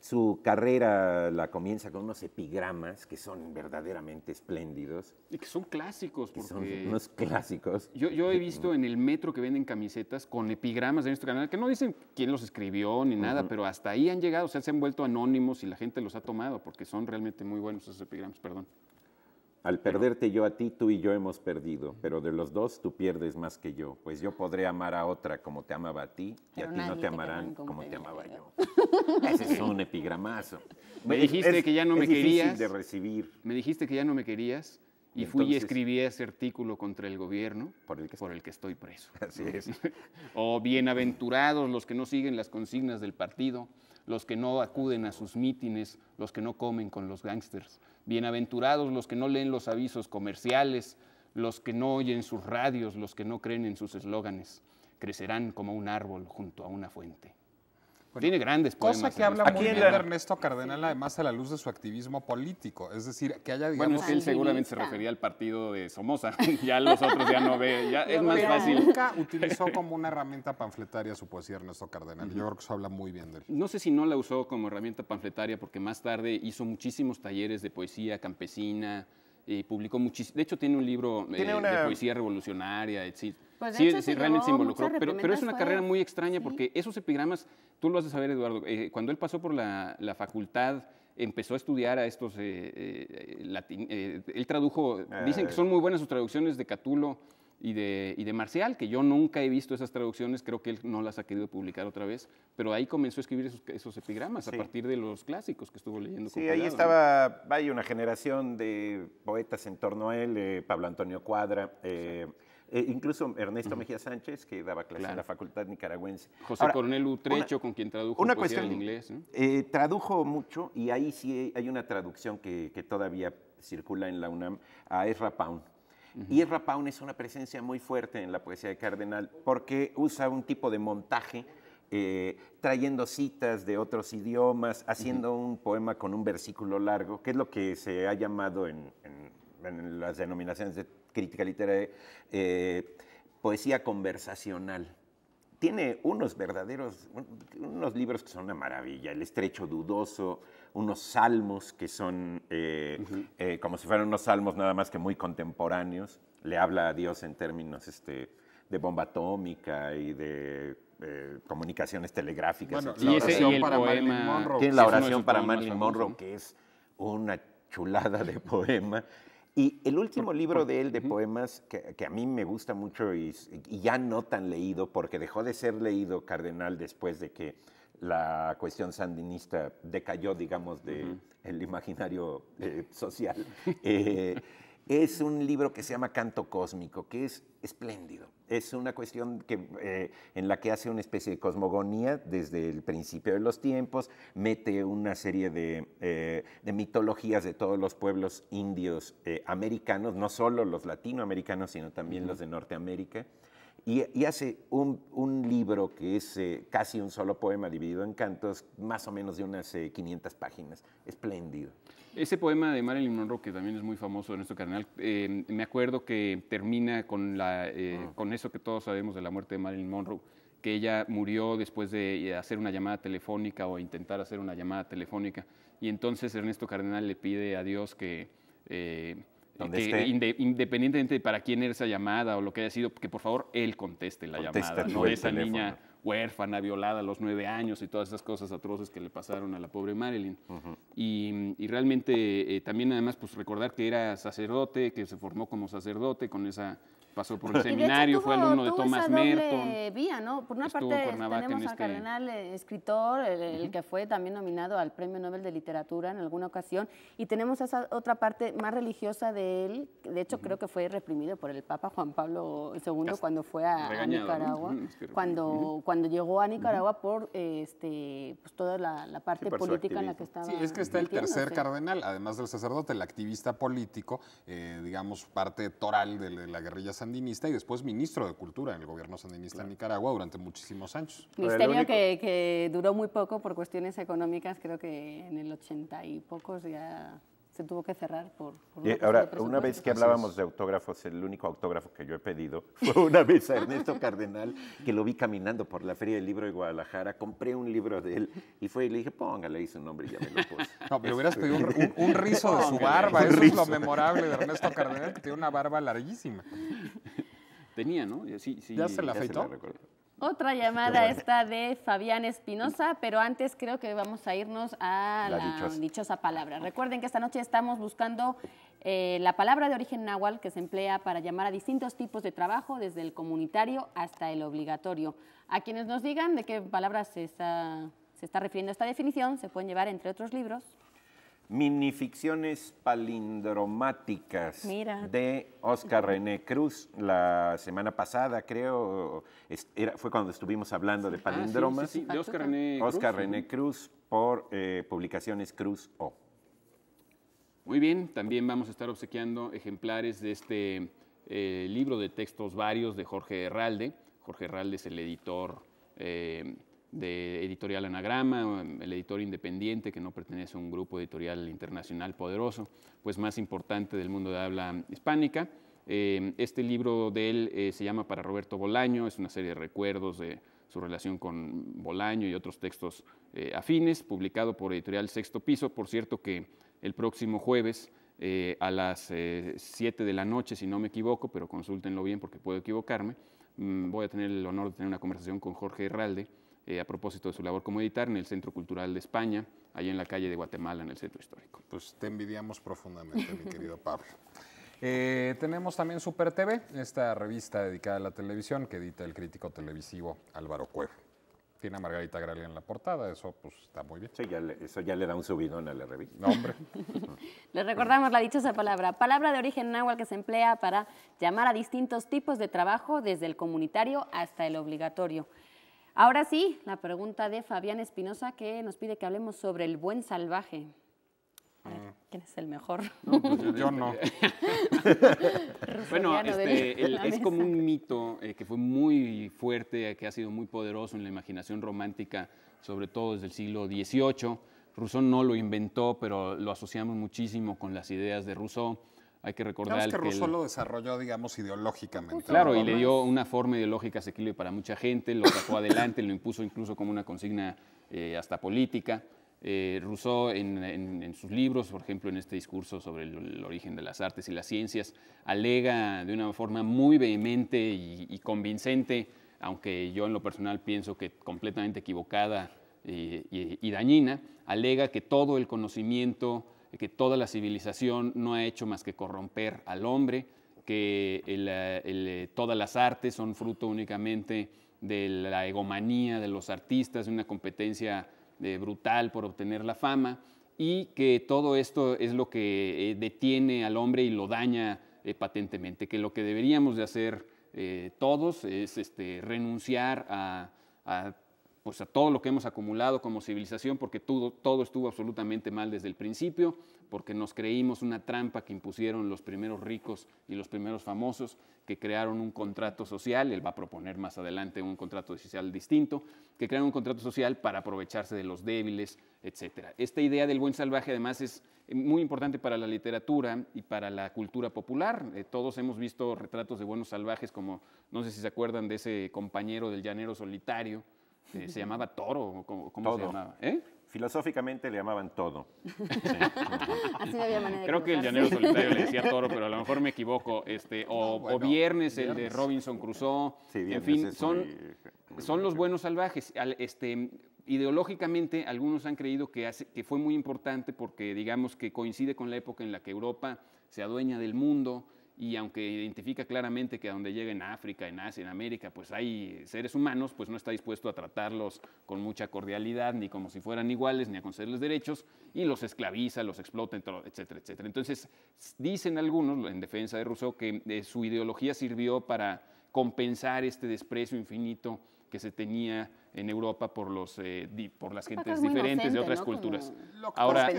su carrera la comienza con unos epigramas que son verdaderamente espléndidos. Y que son clásicos. Porque son unos clásicos. Yo, yo, he visto en el metro que venden camisetas con epigramas de nuestro canal, que no dicen quién los escribió ni nada, pero hasta ahí han llegado, o sea, se han vuelto anónimos y la gente los ha tomado porque son realmente muy buenos esos epigramas, perdón. Al perderte yo a ti, tú y yo hemos perdido, pero de los dos tú pierdes más que yo, pues yo podré amar a otra como te amaba a ti y a ti no te amarán como te amaba yo. Ese es un epigramazo. Me dijiste que ya no me querías. de recibir. Me dijiste que ya no me querías y, fui y escribí ese artículo contra el gobierno por el que, por el que estoy preso. Así es. o oh, bienaventurados los que no siguen las consignas del partido los que no acuden a sus mítines, los que no comen con los gángsters. Bienaventurados los que no leen los avisos comerciales, los que no oyen sus radios, los que no creen en sus eslóganes. Crecerán como un árbol junto a una fuente. Tiene grandes poemas. Cosa que habla muy bien de Ernesto Cardenal, además a la luz de su activismo político. Es decir, que haya, digamos... Bueno, él seguramente se refería al partido de Somoza. ya los otros ya no ve, ya es más fácil. Nunca utilizó como una herramienta panfletaria su poesía Ernesto Cardenal. Yo creo que habla muy bien de él. No sé si no la usó como herramienta panfletaria porque más tarde hizo muchísimos talleres de poesía campesina, y publicó muchísimo. De hecho, tiene un libro eh, de poesía revolucionaria, etc. Eh, sí, pues, realmente se involucró. Pero, pero, es una carrera ¿eh? muy extraña porque esos epigramas, tú lo has de saber, Eduardo, cuando él pasó por la, facultad, empezó a estudiar a estos. él tradujo. Dicen que son muy buenas sus traducciones de Catulo y de, y de Marcial, que yo nunca he visto esas traducciones, creo que él no las ha querido publicar otra vez, pero ahí comenzó a escribir esos, epigramas a partir de los clásicos que estuvo leyendo. Sí, ahí estaba, una generación de poetas en torno a él, eh, Pablo Antonio Cuadra. Eh, eh, incluso Ernesto Mejía Sánchez, que daba clases en la Facultad Nicaragüense. José Cornel Utrecho, con quien tradujo una cuestión, en inglés. tradujo mucho, y ahí sí hay una traducción que, que todavía circula en la UNAM, a Ezra -huh. Y Rapaun es una presencia muy fuerte en la poesía de Cardenal porque usa un tipo de montaje eh, trayendo citas de otros idiomas, haciendo un poema con un versículo largo, que es lo que se ha llamado en, las denominaciones de crítica literaria eh, poesía conversacional tiene unos verdaderos, unos libros que son una maravilla, El Estrecho Dudoso, unos salmos que son eh, eh, como si fueran unos salmos nada más que muy contemporáneos, le habla a Dios en términos este, de bomba atómica y de eh, comunicaciones telegráficas. la Tiene la oración para Marilyn Monroe, que es una chulada de poema y el último libro de él de poemas, que, a mí me gusta mucho y, ya no tan leído, porque dejó de ser leído Cardenal después de que la cuestión sandinista decayó, digamos, del de imaginario eh, social. Eh, es un libro que se llama Canto Cósmico, que es espléndido. Es una cuestión eh, en la que hace una especie de cosmogonía desde el principio de los tiempos, mete una serie de, eh, mitologías de todos los pueblos indios eh, americanos, no solo los latinoamericanos, sino también los de Norteamérica y, hace un, libro que es eh, casi un solo poema dividido en cantos, más o menos de unas 500 eh, páginas. Espléndido. Ese poema de Marilyn Monroe, que también es muy famoso en nuestro cardenal. Em, me acuerdo que termina con, la, eh, mm. con eso que todos sabemos de la muerte de Marilyn Monroe que ella murió después de hacer una llamada telefónica o intentar hacer una llamada telefónica. Y entonces Ernesto Cardenal le pide a Dios que, independientemente de para quién era esa llamada o lo que haya sido, que por favor él conteste la llamada, no esa niña huérfana, violada a los nueve años y todas esas cosas atroces que le pasaron a la pobre Marilyn. y, realmente eh, también además pues recordar que era sacerdote, que se formó como sacerdote con esa pasó por el seminario, fue alumno de Thomas Merton. Vía, ¿no? Por una parte tenemos al este cardenal eh, escritor, el, que fue también nominado al Premio Nobel de Literatura en alguna ocasión, y tenemos esa otra parte más religiosa de él, de hecho creo que fue reprimido por el Papa Juan Pablo II cuando fue a, Nicaragua, cuando, cuando llegó a Nicaragua por este, pues, toda la, parte política en la que estaba. Sí, es que está el tercer cardenal, además del sacerdote, el activista político, eh, digamos, parte toral de la guerrilla y después ministro de Cultura en el gobierno sandinista en Nicaragua durante muchísimos años. Ministerio que, duró muy poco por cuestiones económicas, creo que en el ochenta y pocos ya se tuvo que cerrar por... ahora, una vez que hablábamos de autógrafos, el único autógrafo que yo he pedido fue una vez a Ernesto Cardenal, que lo vi caminando por la Feria del Libro de Guadalajara, compré un libro de él y fue y le dije, póngale ahí su nombre y ya me lo puse. No, pero hubieras pedido un, rizo de su barba, eso es lo memorable de Ernesto Cardenal, que tiene una barba larguísima. Tenía, ¿no? ya se la afeitó. Otra llamada esta está de Fabián Espinosa, pero antes creo que vamos a irnos a la, dichosa. palabra. Recuerden que esta noche estamos buscando eh, la palabra de origen náhuatl que se emplea para llamar a distintos tipos de trabajo, desde el comunitario hasta el obligatorio. A quienes nos digan de qué palabra se está, se está refiriendo esta definición, se pueden llevar, entre otros libros, Minificciones palindromáticas de Oscar René Cruz. La semana pasada, creo, fue cuando estuvimos hablando de ah, palindromas. De Oscar René Cruz. Oscar René Cruz por eh, Publicaciones Cruz O. Muy bien, también vamos a estar obsequiando ejemplares de este eh, libro de textos varios de Jorge Herralde. Jorge Herralde es el editor eh, de editorial Anagrama, el editor independiente que no pertenece a un grupo editorial internacional poderoso, pues más importante del mundo de habla hispánica. Eh, este libro de él eh, se llama Para Roberto Bolaño, es una serie de recuerdos de su relación con Bolaño y otros textos eh, afines, publicado por editorial Sexto Piso. Por cierto que el próximo jueves a las 7 de la noche, si no me equivoco, pero consúltenlo bien porque puedo equivocarme, mm, voy a tener el honor de tener una conversación con Jorge Herralde, eh, a propósito de su labor como editar en el Centro Cultural de España, ahí en la calle de Guatemala, en el Centro Histórico. Pues te envidiamos profundamente, mi querido Pablo. Eh, tenemos también Super TV, esta revista dedicada a la televisión que edita el crítico televisivo Álvaro Cueva. Tiene a Margarita Gralia en la portada, eso pues está muy bien. Sí, eso ya le da un subidón a la revista. No, hombre. Les recordamos la dichosa palabra, palabra de origen náhuatl que se emplea para llamar a distintos tipos de trabajo, desde el comunitario hasta el obligatorio. Ahora sí, la pregunta de Fabián Espinosa que nos pide que hablemos sobre el buen salvaje. Ah. ¿Quién es el mejor? Pues yo, no. bueno, este, es como un mito eh, que fue muy fuerte, que ha sido muy poderoso en la imaginación romántica, sobre todo desde el siglo XVIII. Rousseau no lo inventó, pero lo asociamos muchísimo con las ideas de Rousseau. Hay que recordar que, que Rousseau lo desarrolló, digamos, ideológicamente. Claro, y le dio una forma ideológica asequible para mucha gente, lo sacó adelante, lo impuso incluso como una consigna eh, hasta política. Eh, Rousseau en, sus libros, por ejemplo, en este discurso sobre el, origen de las artes y las ciencias, alega de una forma muy vehemente y, convincente, aunque yo en lo personal pienso que completamente equivocada eh, y dañina, alega que todo el conocimiento que toda la civilización no ha hecho más que corromper al hombre, que eh, eh, todas las artes son fruto únicamente de la egomanía de los artistas, de una competencia eh, brutal por obtener la fama, y que todo esto es lo que detiene al hombre y lo daña patentemente, que lo que deberíamos de hacer todos es este, renunciar a, a pues a todo lo que hemos acumulado como civilización, porque todo, todo estuvo absolutamente mal desde el principio, porque nos creímos una trampa que impusieron los primeros ricos y los primeros famosos, que crearon un contrato social, él va a proponer más adelante un contrato social distinto, que crearon un contrato social para aprovecharse de los débiles, etc. Esta idea del buen salvaje además es muy importante para la literatura y para la cultura popular. Eh, todos hemos visto retratos de buenos salvajes como, no sé si se acuerdan de ese compañero del llanero solitario, ¿Se llamaba Toro? ¿Cómo, se llamaba? ¿eh? Filosóficamente le llamaban todo. Así había manera Creo que el llanero solitario le decía toro, pero a lo mejor me equivoco. Este, o, viernes, el de Robinson Crusoe. en fin, son, son los buenos salvajes. este, ideológicamente, algunos han creído que, hace, que fue muy importante porque digamos que coincide con la época en la que Europa se adueña del mundo, y aunque identifica claramente que a donde llega en África, en Asia, en América, pues hay seres humanos, pues no está dispuesto a tratarlos con mucha cordialidad, ni como si fueran iguales, ni a concederles derechos, y los esclaviza, los explota, etcétera, etcétera. Entonces, dicen algunos, en defensa de Rousseau, que eh, su ideología sirvió para compensar este desprecio infinito que se tenía en Europa por, los, eh, por las gentes diferentes de otras culturas. ahora,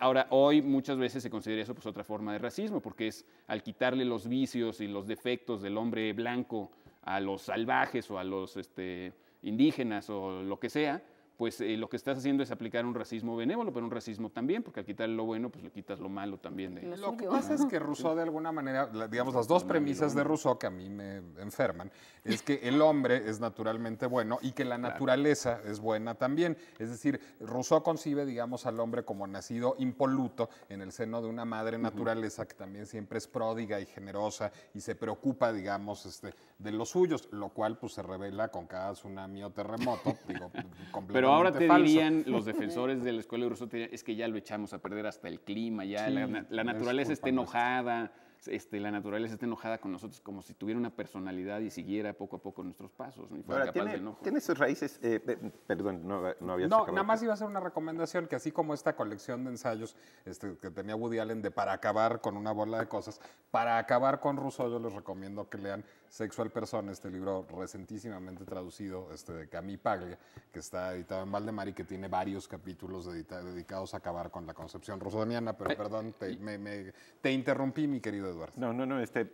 ahora, hoy muchas veces se considera eso pues otra forma de racismo, porque es al quitarle los vicios y los defectos del hombre blanco a los salvajes o a los este, indígenas o lo que sea, pues eh, lo que estás haciendo es aplicar un racismo benévolo, pero un racismo también, porque al quitar lo bueno, pues le quitas lo malo también. Lo que pasa es que Rousseau de alguna manera, digamos, pues, las dos premisas de Rousseau que a mí me enferman, es que el hombre es naturalmente bueno y que la naturaleza es buena también. Es decir, Rousseau concibe, digamos, al hombre como nacido impoluto en el seno de una madre naturaleza que también siempre es pródiga y generosa y se preocupa, digamos, este, de los suyos, lo cual pues se revela con cada tsunami o terremoto, digo, completamente. Pero ahora te dirían los defensores de la escuela de Rousseau, es que ya lo echamos a perder hasta el clima, ya la, naturaleza está enojada, este, la naturaleza está enojada con nosotros como si tuviera una personalidad y siguiera poco a poco nuestros pasos. Ni tiene, tiene, sus raíces, eh, perdón, no, había eh, había... No, nada más iba a ser una recomendación que así como esta colección de ensayos este, que tenía Woody Allen de para acabar con una bola de cosas, para acabar con Rousseau yo les recomiendo que lean Sexual Persona, este libro recientísimamente traducido este, de Camille Paglia, que está editado en Valdemar y que tiene varios capítulos dedicados a acabar con la concepción rosoniana. Pero eh, perdón, te, interrumpí, mi querido Eduardo. No, no, no. Este,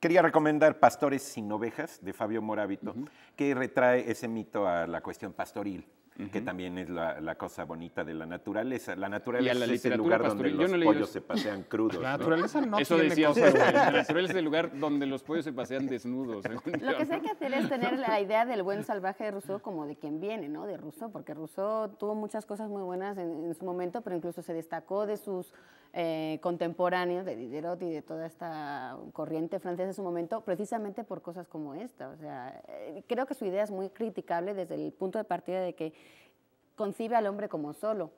quería recomendar Pastores sin ovejas de Fabio Moravito, que retrae ese mito a la cuestión pastoril que también es la, cosa bonita de la naturaleza. La naturaleza es el lugar donde los pollos se pasean crudos. La naturaleza no, Eso decía, cosas. La naturaleza es el lugar donde los pollos se pasean desnudos. Lo que sí hay que hacer es tener la idea del buen salvaje de Rousseau como de quien viene, ¿no? De Rousseau, porque Rousseau tuvo muchas cosas muy buenas en su momento, pero incluso se destacó de sus eh, contemporáneo de Diderot y de toda esta corriente francesa en su momento, precisamente por cosas como esta. O sea, eh, creo que su idea es muy criticable desde el punto de partida de que concibe al hombre como solo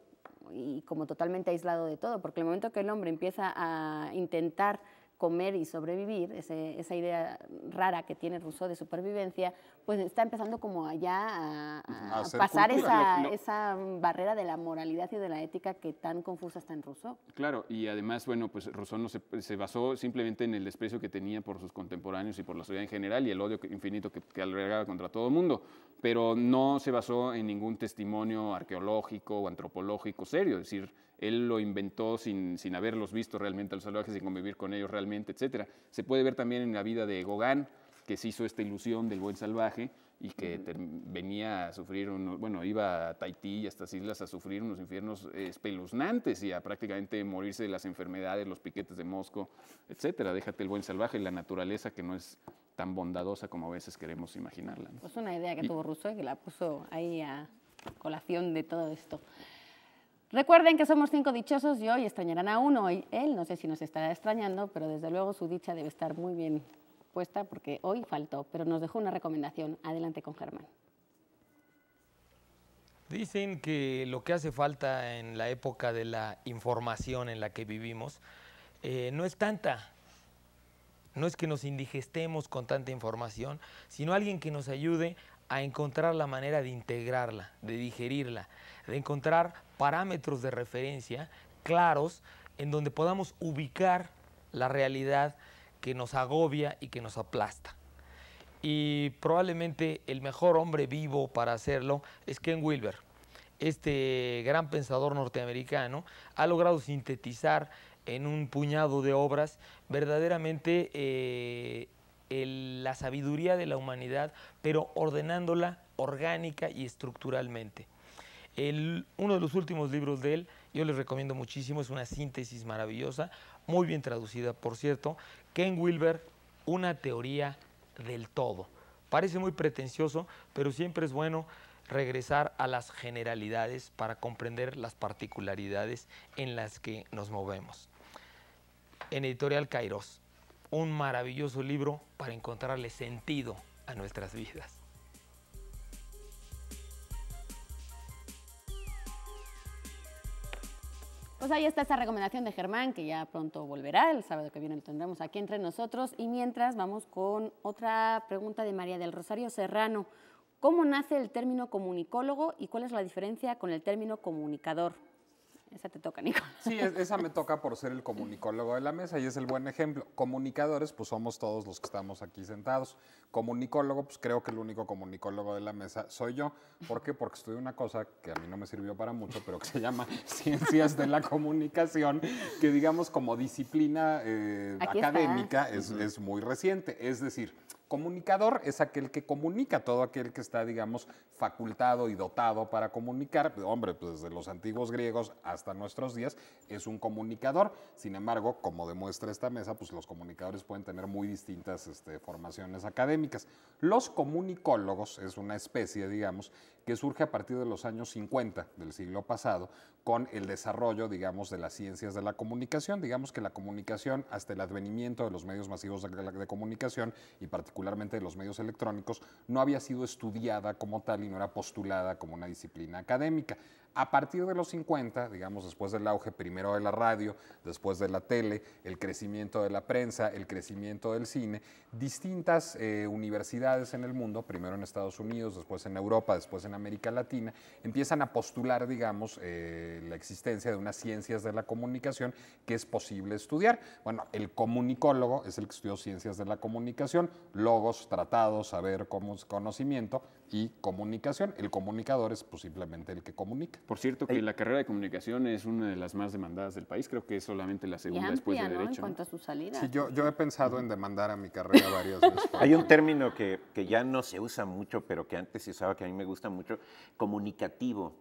y como totalmente aislado de todo, porque el momento que el hombre empieza a intentar comer y sobrevivir, esa idea rara que tiene Rousseau de supervivencia, pues está empezando como allá a, pasar esa, esa, barrera de la moralidad y de la ética que tan confusa está en Rousseau. Claro, y además, bueno, pues Rousseau no se, basó simplemente en el desprecio que tenía por sus contemporáneos y por la sociedad en general y el odio infinito que, albergaba contra todo el mundo, pero no se basó en ningún testimonio arqueológico o antropológico serio, es decir, él lo inventó sin, sin haberlos visto realmente a los salvajes, sin convivir con ellos realmente, etc. Se puede ver también en la vida de Gauguin, que se hizo esta ilusión del buen salvaje y que venía a sufrir, bueno, iba a Tahití y a estas islas a sufrir unos infiernos espeluznantes y a prácticamente morirse de las enfermedades, los piquetes de mosco, etcétera. Déjate el buen salvaje, y la naturaleza que no es tan bondadosa como a veces queremos imaginarla. Es Pues una idea que tuvo Russo y que la puso ahí a colación de todo esto. Recuerden que somos cinco dichosos y hoy extrañarán a uno. Y él no sé si nos estará extrañando, pero desde luego su dicha debe estar muy bien porque hoy faltó, pero nos dejó una recomendación. Adelante con Germán. Dicen que lo que hace falta en la época de la información en la que vivimos eh, no es tanta. No es que nos indigestemos con tanta información, sino alguien que nos ayude a encontrar la manera de integrarla, de digerirla, de encontrar parámetros de referencia claros en donde podamos ubicar la realidad que nos agobia y que nos aplasta. Y probablemente el mejor hombre vivo para hacerlo es Ken Wilber. Este gran pensador norteamericano ha logrado sintetizar en un puñado de obras verdaderamente eh, la sabiduría de la humanidad, pero ordenándola orgánica y estructuralmente. uno de los últimos libros de él, yo les recomiendo muchísimo, es una síntesis maravillosa, muy bien traducida, por cierto, Ken Wilber, una teoría del todo. Parece muy pretencioso, pero siempre es bueno regresar a las generalidades para comprender las particularidades en las que nos movemos. En Editorial Kairos, un maravilloso libro para encontrarle sentido a nuestras vidas. Pues ahí está esa recomendación de Germán, que ya pronto volverá, el sábado que viene lo tendremos aquí entre nosotros. Y mientras vamos con otra pregunta de María del Rosario Serrano. ¿Cómo nace el término comunicólogo y cuál es la diferencia con el término comunicador? Esa te toca, Nico. Sí, esa me toca por ser el comunicólogo de la mesa y es el buen ejemplo. Comunicadores, pues somos todos los que estamos aquí sentados. Comunicólogo, pues creo que el único comunicólogo de la mesa soy yo. ¿Por qué? Porque estudié una cosa que a mí no me sirvió para mucho, pero que se llama Ciencias de la Comunicación, que digamos como disciplina eh, académica es, es muy reciente. Es decir, comunicador es aquel que comunica, todo aquel que está, digamos, facultado y dotado para comunicar. Pues, hombre, pues desde los antiguos griegos hasta nuestros días es un comunicador. Sin embargo, como demuestra esta mesa, pues los comunicadores pueden tener muy distintas este, formaciones académicas. Los comunicólogos es una especie, digamos, que surge a partir de los años 50 del siglo pasado con el desarrollo, digamos, de las ciencias de la comunicación. Digamos que la comunicación hasta el advenimiento de los medios masivos de, de comunicación y particularmente particularmente de los medios electrónicos, no había sido estudiada como tal y no era postulada como una disciplina académica. A partir de los 50, digamos, después del auge primero de la radio, después de la tele, el crecimiento de la prensa, el crecimiento del cine, distintas eh, universidades en el mundo, primero en Estados Unidos, después en Europa, después en América Latina, empiezan a postular, digamos, eh, la existencia de unas ciencias de la comunicación que es posible estudiar. Bueno, el comunicólogo es el que estudió ciencias de la comunicación, logos, tratados, saber, conocimiento y comunicación. El comunicador es posiblemente el que comunica. Por cierto, que la carrera de comunicación es una de las más demandadas del país, creo que es solamente la segunda después de Derecho. En cuanto a su salida. Sí, yo, he pensado en demandar a mi carrera varias veces. Hay un término que, que ya no se usa mucho, pero que antes se usaba, que a mí me gusta mucho, comunicativo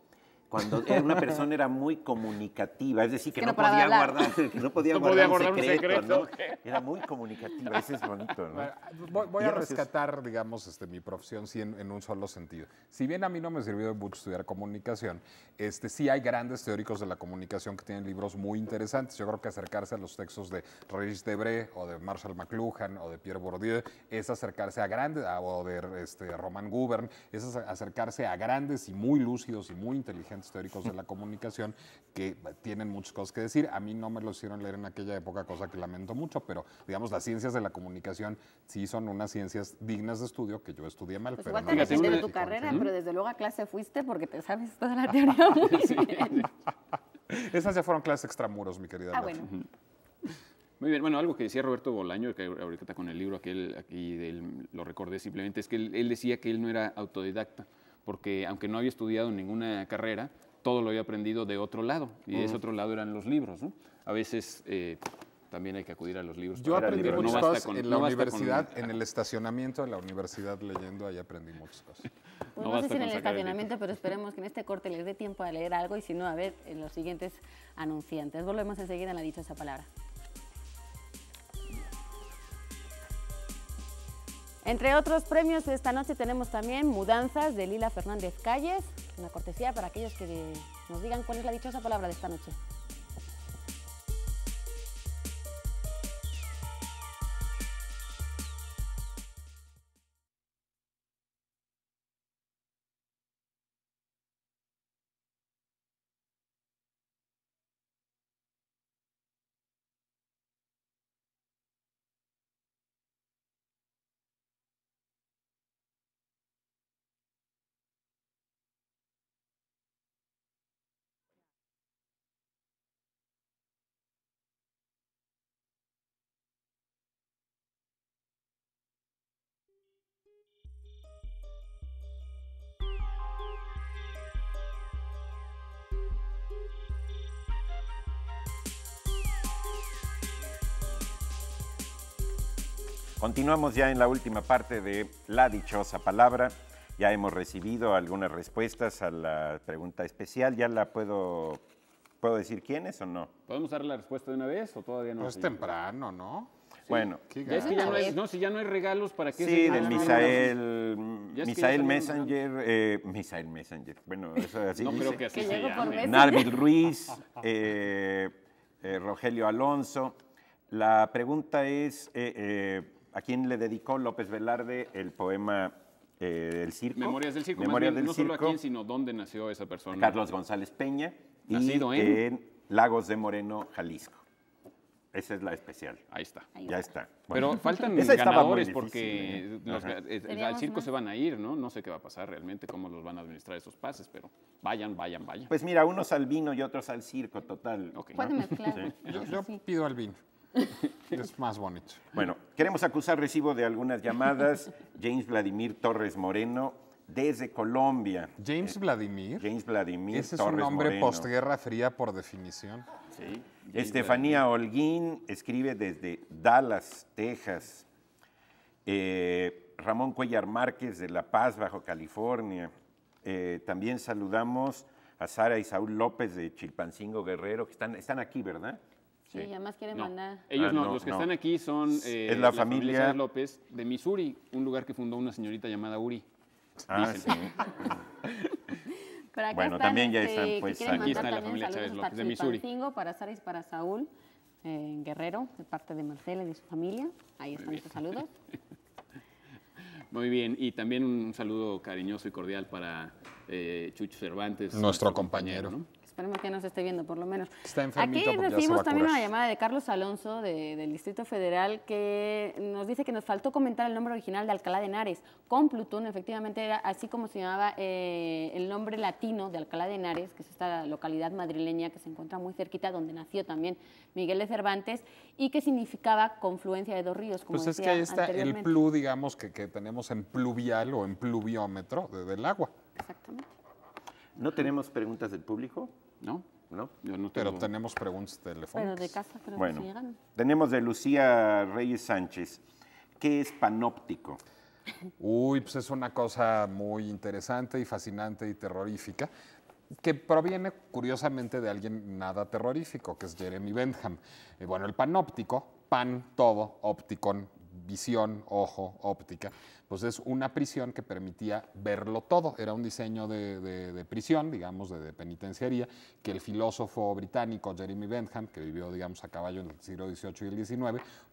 cuando una persona era muy comunicativa, es decir, que, no, podía guardar, no podía un secreto, era muy comunicativa, ese es bonito, ¿no? Pues voy, a rescatar, digamos, este, mi profesión sí, en, un solo sentido. Si bien a mí no me sirvió mucho estudiar comunicación, este, sí hay grandes teóricos de la comunicación que tienen libros muy interesantes. Yo creo que acercarse a los textos de Regis Debré o de Marshall McLuhan o de Pierre Bourdieu es acercarse a grandes, o de este, Roman Gubern, es acercarse a grandes y muy lúcidos y muy inteligentes históricos teóricos de la comunicación que tienen muchas cosas que decir. A mí no me lo hicieron leer en aquella época, cosa que lamento mucho, pero digamos, las ciencias de la comunicación sí son unas ciencias dignas de estudio que yo estudié mal. Pues pero tu carrera, pero desde luego a clase fuiste porque te sabes toda la teoría Esas ya fueron clases extramuros, mi querida. Ah, bueno. Muy bien, bueno, algo que decía Roberto Bolaño, que ahorita está con el libro aquel, aquí lo recordé simplemente, es que él, decía que él no era autodidacta porque aunque no había estudiado ninguna carrera, todo lo había aprendido de otro lado, y ese otro lado eran los libros. A veces eh, también hay que acudir a los libros. Yo aprendí muchas cosas en la universidad, en el estacionamiento de la universidad leyendo, ahí aprendí muchas cosas. Pues no, sé si en el estacionamiento, pero esperemos que en este corte les dé tiempo a leer algo y si no, a ver en los siguientes anunciantes. Volvemos enseguida a la dicha esa palabra. Entre otros premios esta noche tenemos también Mudanzas de Lila Fernández Calles, una cortesía para aquellos que nos digan cuál es la dichosa palabra de esta noche. Continuamos ya en la última parte de la dichosa palabra. Ya hemos recibido algunas respuestas a la pregunta especial. ¿Ya la puedo, puedo decir quién es o no? ¿Podemos dar la respuesta de una vez o todavía no? Pues es temprano, ¿no? Bueno, ya es que ya no, hay, no, si ya no hay regalos, ¿para qué? Sí, de Misael, Misael, Messenger, eh, Misael Messenger, bueno, eso es así No creo que así Ruiz, eh, eh, Rogelio Alonso. La pregunta es, a quién le dedicó López Velarde el poema eh, Circo. Memorias del Circo. Memorias no solo a quién, sino dónde nació esa persona. Carlos González Peña. Nacido en... Lagos de Moreno, Jalisco. Esa es la especial. Ahí está. ya está. Pero faltan ganadores porque ¿eh? eh, al circo se van a ir, ¿no? No sé qué va a pasar realmente, cómo los van a administrar esos pases, pero vayan, vayan, vayan. Pues mira, unos al vino y otros al circo, total. mezclar. Yo, yo, pido al vino. Es más bonito. Bueno, queremos acusar recibo de algunas llamadas. James Vladimir Torres Moreno, desde Colombia. James eh, Vladimir. James Vladimir. Ese es un nombre postguerra fría por definición. Estefanía Holguín escribe desde Dallas, Texas. Eh, Ramón Cuellar Márquez de La Paz, Bajo California. Eh, también saludamos a Sara y Saúl López de Chilpancingo Guerrero, que están, están aquí, ¿verdad? Sí, además quieren mandar. Ellos ah, no, los que están aquí son eh, la, familia... López de Missouri, un lugar que fundó una señorita llamada Uri. Ah, sí. bueno, también ya este, están, pues, aquí está la familia Chávez López de Missouri. Para saris para Saúl, eh, Guerrero, de parte de Marcela y de su familia. Ahí están sus saludos. Muy bien, y también un saludo cariñoso y cordial para eh, Chucho Cervantes. Nuestro, compañero esperemos que nos esté viendo por lo menos. Está Aquí pues recibimos también una llamada de Carlos Alonso del Distrito Federal que nos dice que nos faltó comentar el nombre original de Alcalá de Henares. Con Plutón, efectivamente, era así como se llamaba eh, el nombre latino de Alcalá de Henares, que es esta localidad madrileña que se encuentra muy cerquita, donde nació también Miguel de Cervantes, y que significaba confluencia de dos ríos. Como pues es que ahí está el plu, digamos, que, tenemos en pluvial o en pluviómetro del agua. Exactamente. ¿No tenemos preguntas del público? No. ¿No? no Pero tenemos preguntas telefónicas. Pero de casa bueno, Tenemos de Lucía Reyes Sánchez. ¿Qué es panóptico? Uy, pues es una cosa muy interesante y fascinante y terrorífica que proviene curiosamente de alguien nada terrorífico, que es Jeremy Bentham. Eh, bueno, el panóptico, pan, todo, óptico, visión, ojo, óptica, pues es una prisión que permitía verlo todo. Era un diseño de, prisión, digamos, de, penitenciaría, que el filósofo británico Jeremy Bentham, que vivió, digamos, a caballo en el siglo XVIII y el XIX,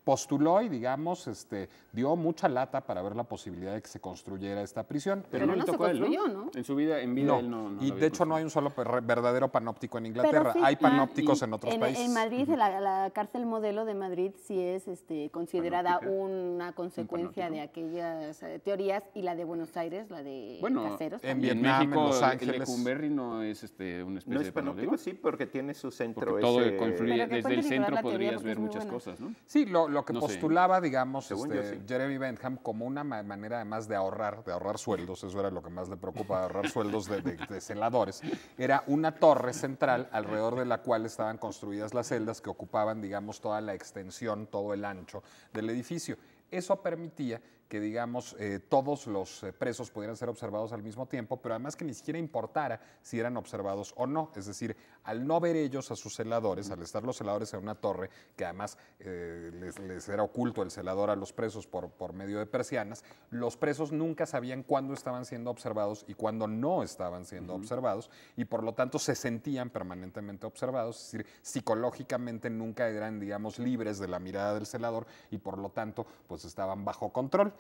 postuló y, digamos, este, dio mucha lata para ver la posibilidad de que se construyera esta prisión. Pero, no, se construyó, ¿no? En su vida, en vida él no. y de hecho no hay un solo verdadero panóptico en Inglaterra, hay ah, panópticos en otros países. En Madrid, la, cárcel modelo de Madrid sí es este, considerada una consecuencia de aquellas eh, teorías y la de Buenos Aires, la de caseros. En Vietnam, en México, Los Ángeles. Cumberry no es este, una especie no es panóptico, sí, porque tiene su centro. desde el centro podrías ver muchas cosas, ¿no? Sí, lo, que postulaba, digamos, este, Jeremy Bentham como una manera además de ahorrar, de ahorrar sueldos, eso era lo que más le preocupaba, ahorrar sueldos de celadores, era una torre central alrededor de la cual estaban construidas las celdas que ocupaban, digamos, toda la extensión, todo el ancho del edificio. Eso permitía que digamos eh, todos los eh, presos pudieran ser observados al mismo tiempo, pero además que ni siquiera importara si eran observados o no. Es decir, al no ver ellos a sus celadores, al estar los celadores en una torre, que además eh, les, era oculto el celador a los presos por, medio de persianas, los presos nunca sabían cuándo estaban siendo observados y cuándo no estaban siendo observados, y por lo tanto se sentían permanentemente observados, es decir, psicológicamente nunca eran, digamos, libres de la mirada del celador y por lo tanto pues estaban bajo control.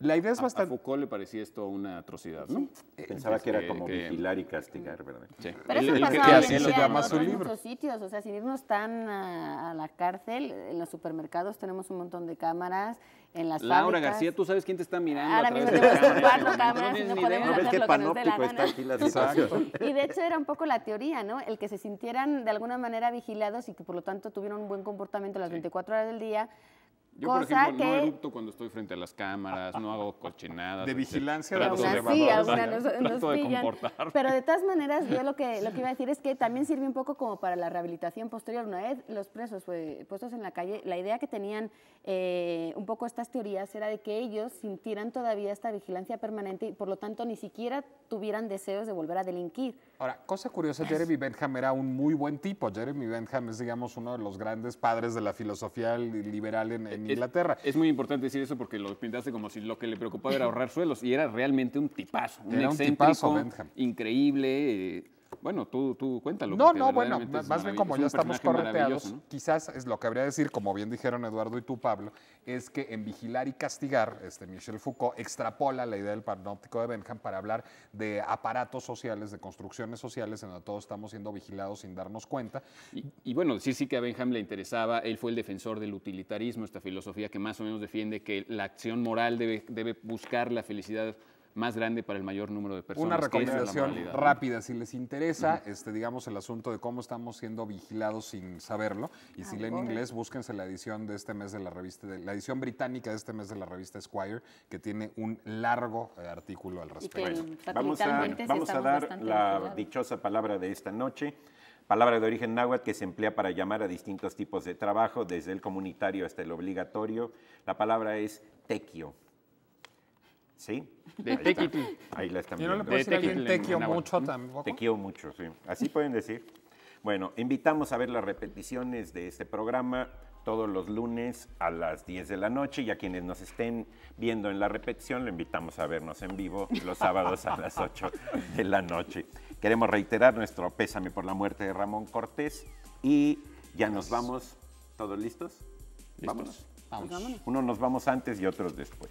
La idea es a, bastante. A Foucault le parecía esto una atrocidad, ¿no? Eh, pensaba que, era como vigilar y castigar, ¿verdad? Sí. Pero eso pasa que así se llama su libro. En muchos sitios, o sea, sin irnos tan ah, a, la cárcel, en los supermercados tenemos un montón de cámaras. En las Laura García, tú sabes quién te está mirando. Ahora mismo tenemos cuatro cámaras y no, no podemos hacer qué lo que nos dé la gana. Aquí la y de hecho era un poco la teoría, ¿no? El que se sintieran de alguna manera vigilados y que por lo tanto tuvieran un buen comportamiento las 24 horas del día yo, por ejemplo, que... no erupto cuando estoy frente a las cámaras, no hago cochinadas. De este, vigilancia, de sí, nos, nos de Pero de todas maneras, yo lo que, lo que iba a decir es que también sirve un poco como para la rehabilitación posterior. Una vez los presos fue pues, puestos en la calle, la idea que tenían eh, un poco estas teorías era de que ellos sintieran todavía esta vigilancia permanente y por lo tanto ni siquiera tuvieran deseos de volver a delinquir Ahora, cosa curiosa, Jeremy Bentham era un muy buen tipo. Jeremy Bentham es, digamos, uno de los grandes padres de la filosofía liberal en, Inglaterra. Es muy importante decir eso porque lo pintaste como si lo que le preocupaba era ahorrar suelos y era realmente un tipazo. Un era un tipazo, Increíble. Eh, bueno, tú, tú cuéntalo. No, no, bueno, más bien como ya estamos correteados, quizás es lo que habría de decir, como bien dijeron Eduardo y tú, Pablo, es que en Vigilar y Castigar, este Michel Foucault extrapola la idea del panóptico de Benjamin para hablar de aparatos sociales, de construcciones sociales en donde todos estamos siendo vigilados sin darnos cuenta. Y, bueno, decir sí que a Benjamin le interesaba, él fue el defensor del utilitarismo, esta filosofía que más o menos defiende que la acción moral debe buscar la felicidad más grande para el mayor número de personas. Una recomendación rápida, si les interesa, este, digamos, el asunto de cómo estamos siendo vigilados sin saberlo. Y ah, si leen inglés, búsquense la edición de este mes de la revista, de, la edición británica de este mes de la revista Esquire, que tiene un largo eh, artículo al respecto. vamos a, vamos a dar la dichosa palabra de esta noche palabra de origen náhuatl que se emplea para llamar a distintos tipos de trabajo, desde el comunitario hasta el obligatorio. La palabra es tequio. Sí. De Ahí la están Yo no le puedo decir te quiero ah, mucho tampoco. Te quiero mucho, sí. Así pueden decir. Bueno, invitamos a ver las repeticiones de este programa todos los lunes a las 10 de la noche y a quienes nos estén viendo en la repetición lo invitamos a vernos en vivo los sábados a las 8 de la noche. Queremos reiterar nuestro pésame por la muerte de Ramón Cortés y ya nos vamos. ¿Todos listos? ¿Listos? Vámonos. Uno nos vamos antes y otros después.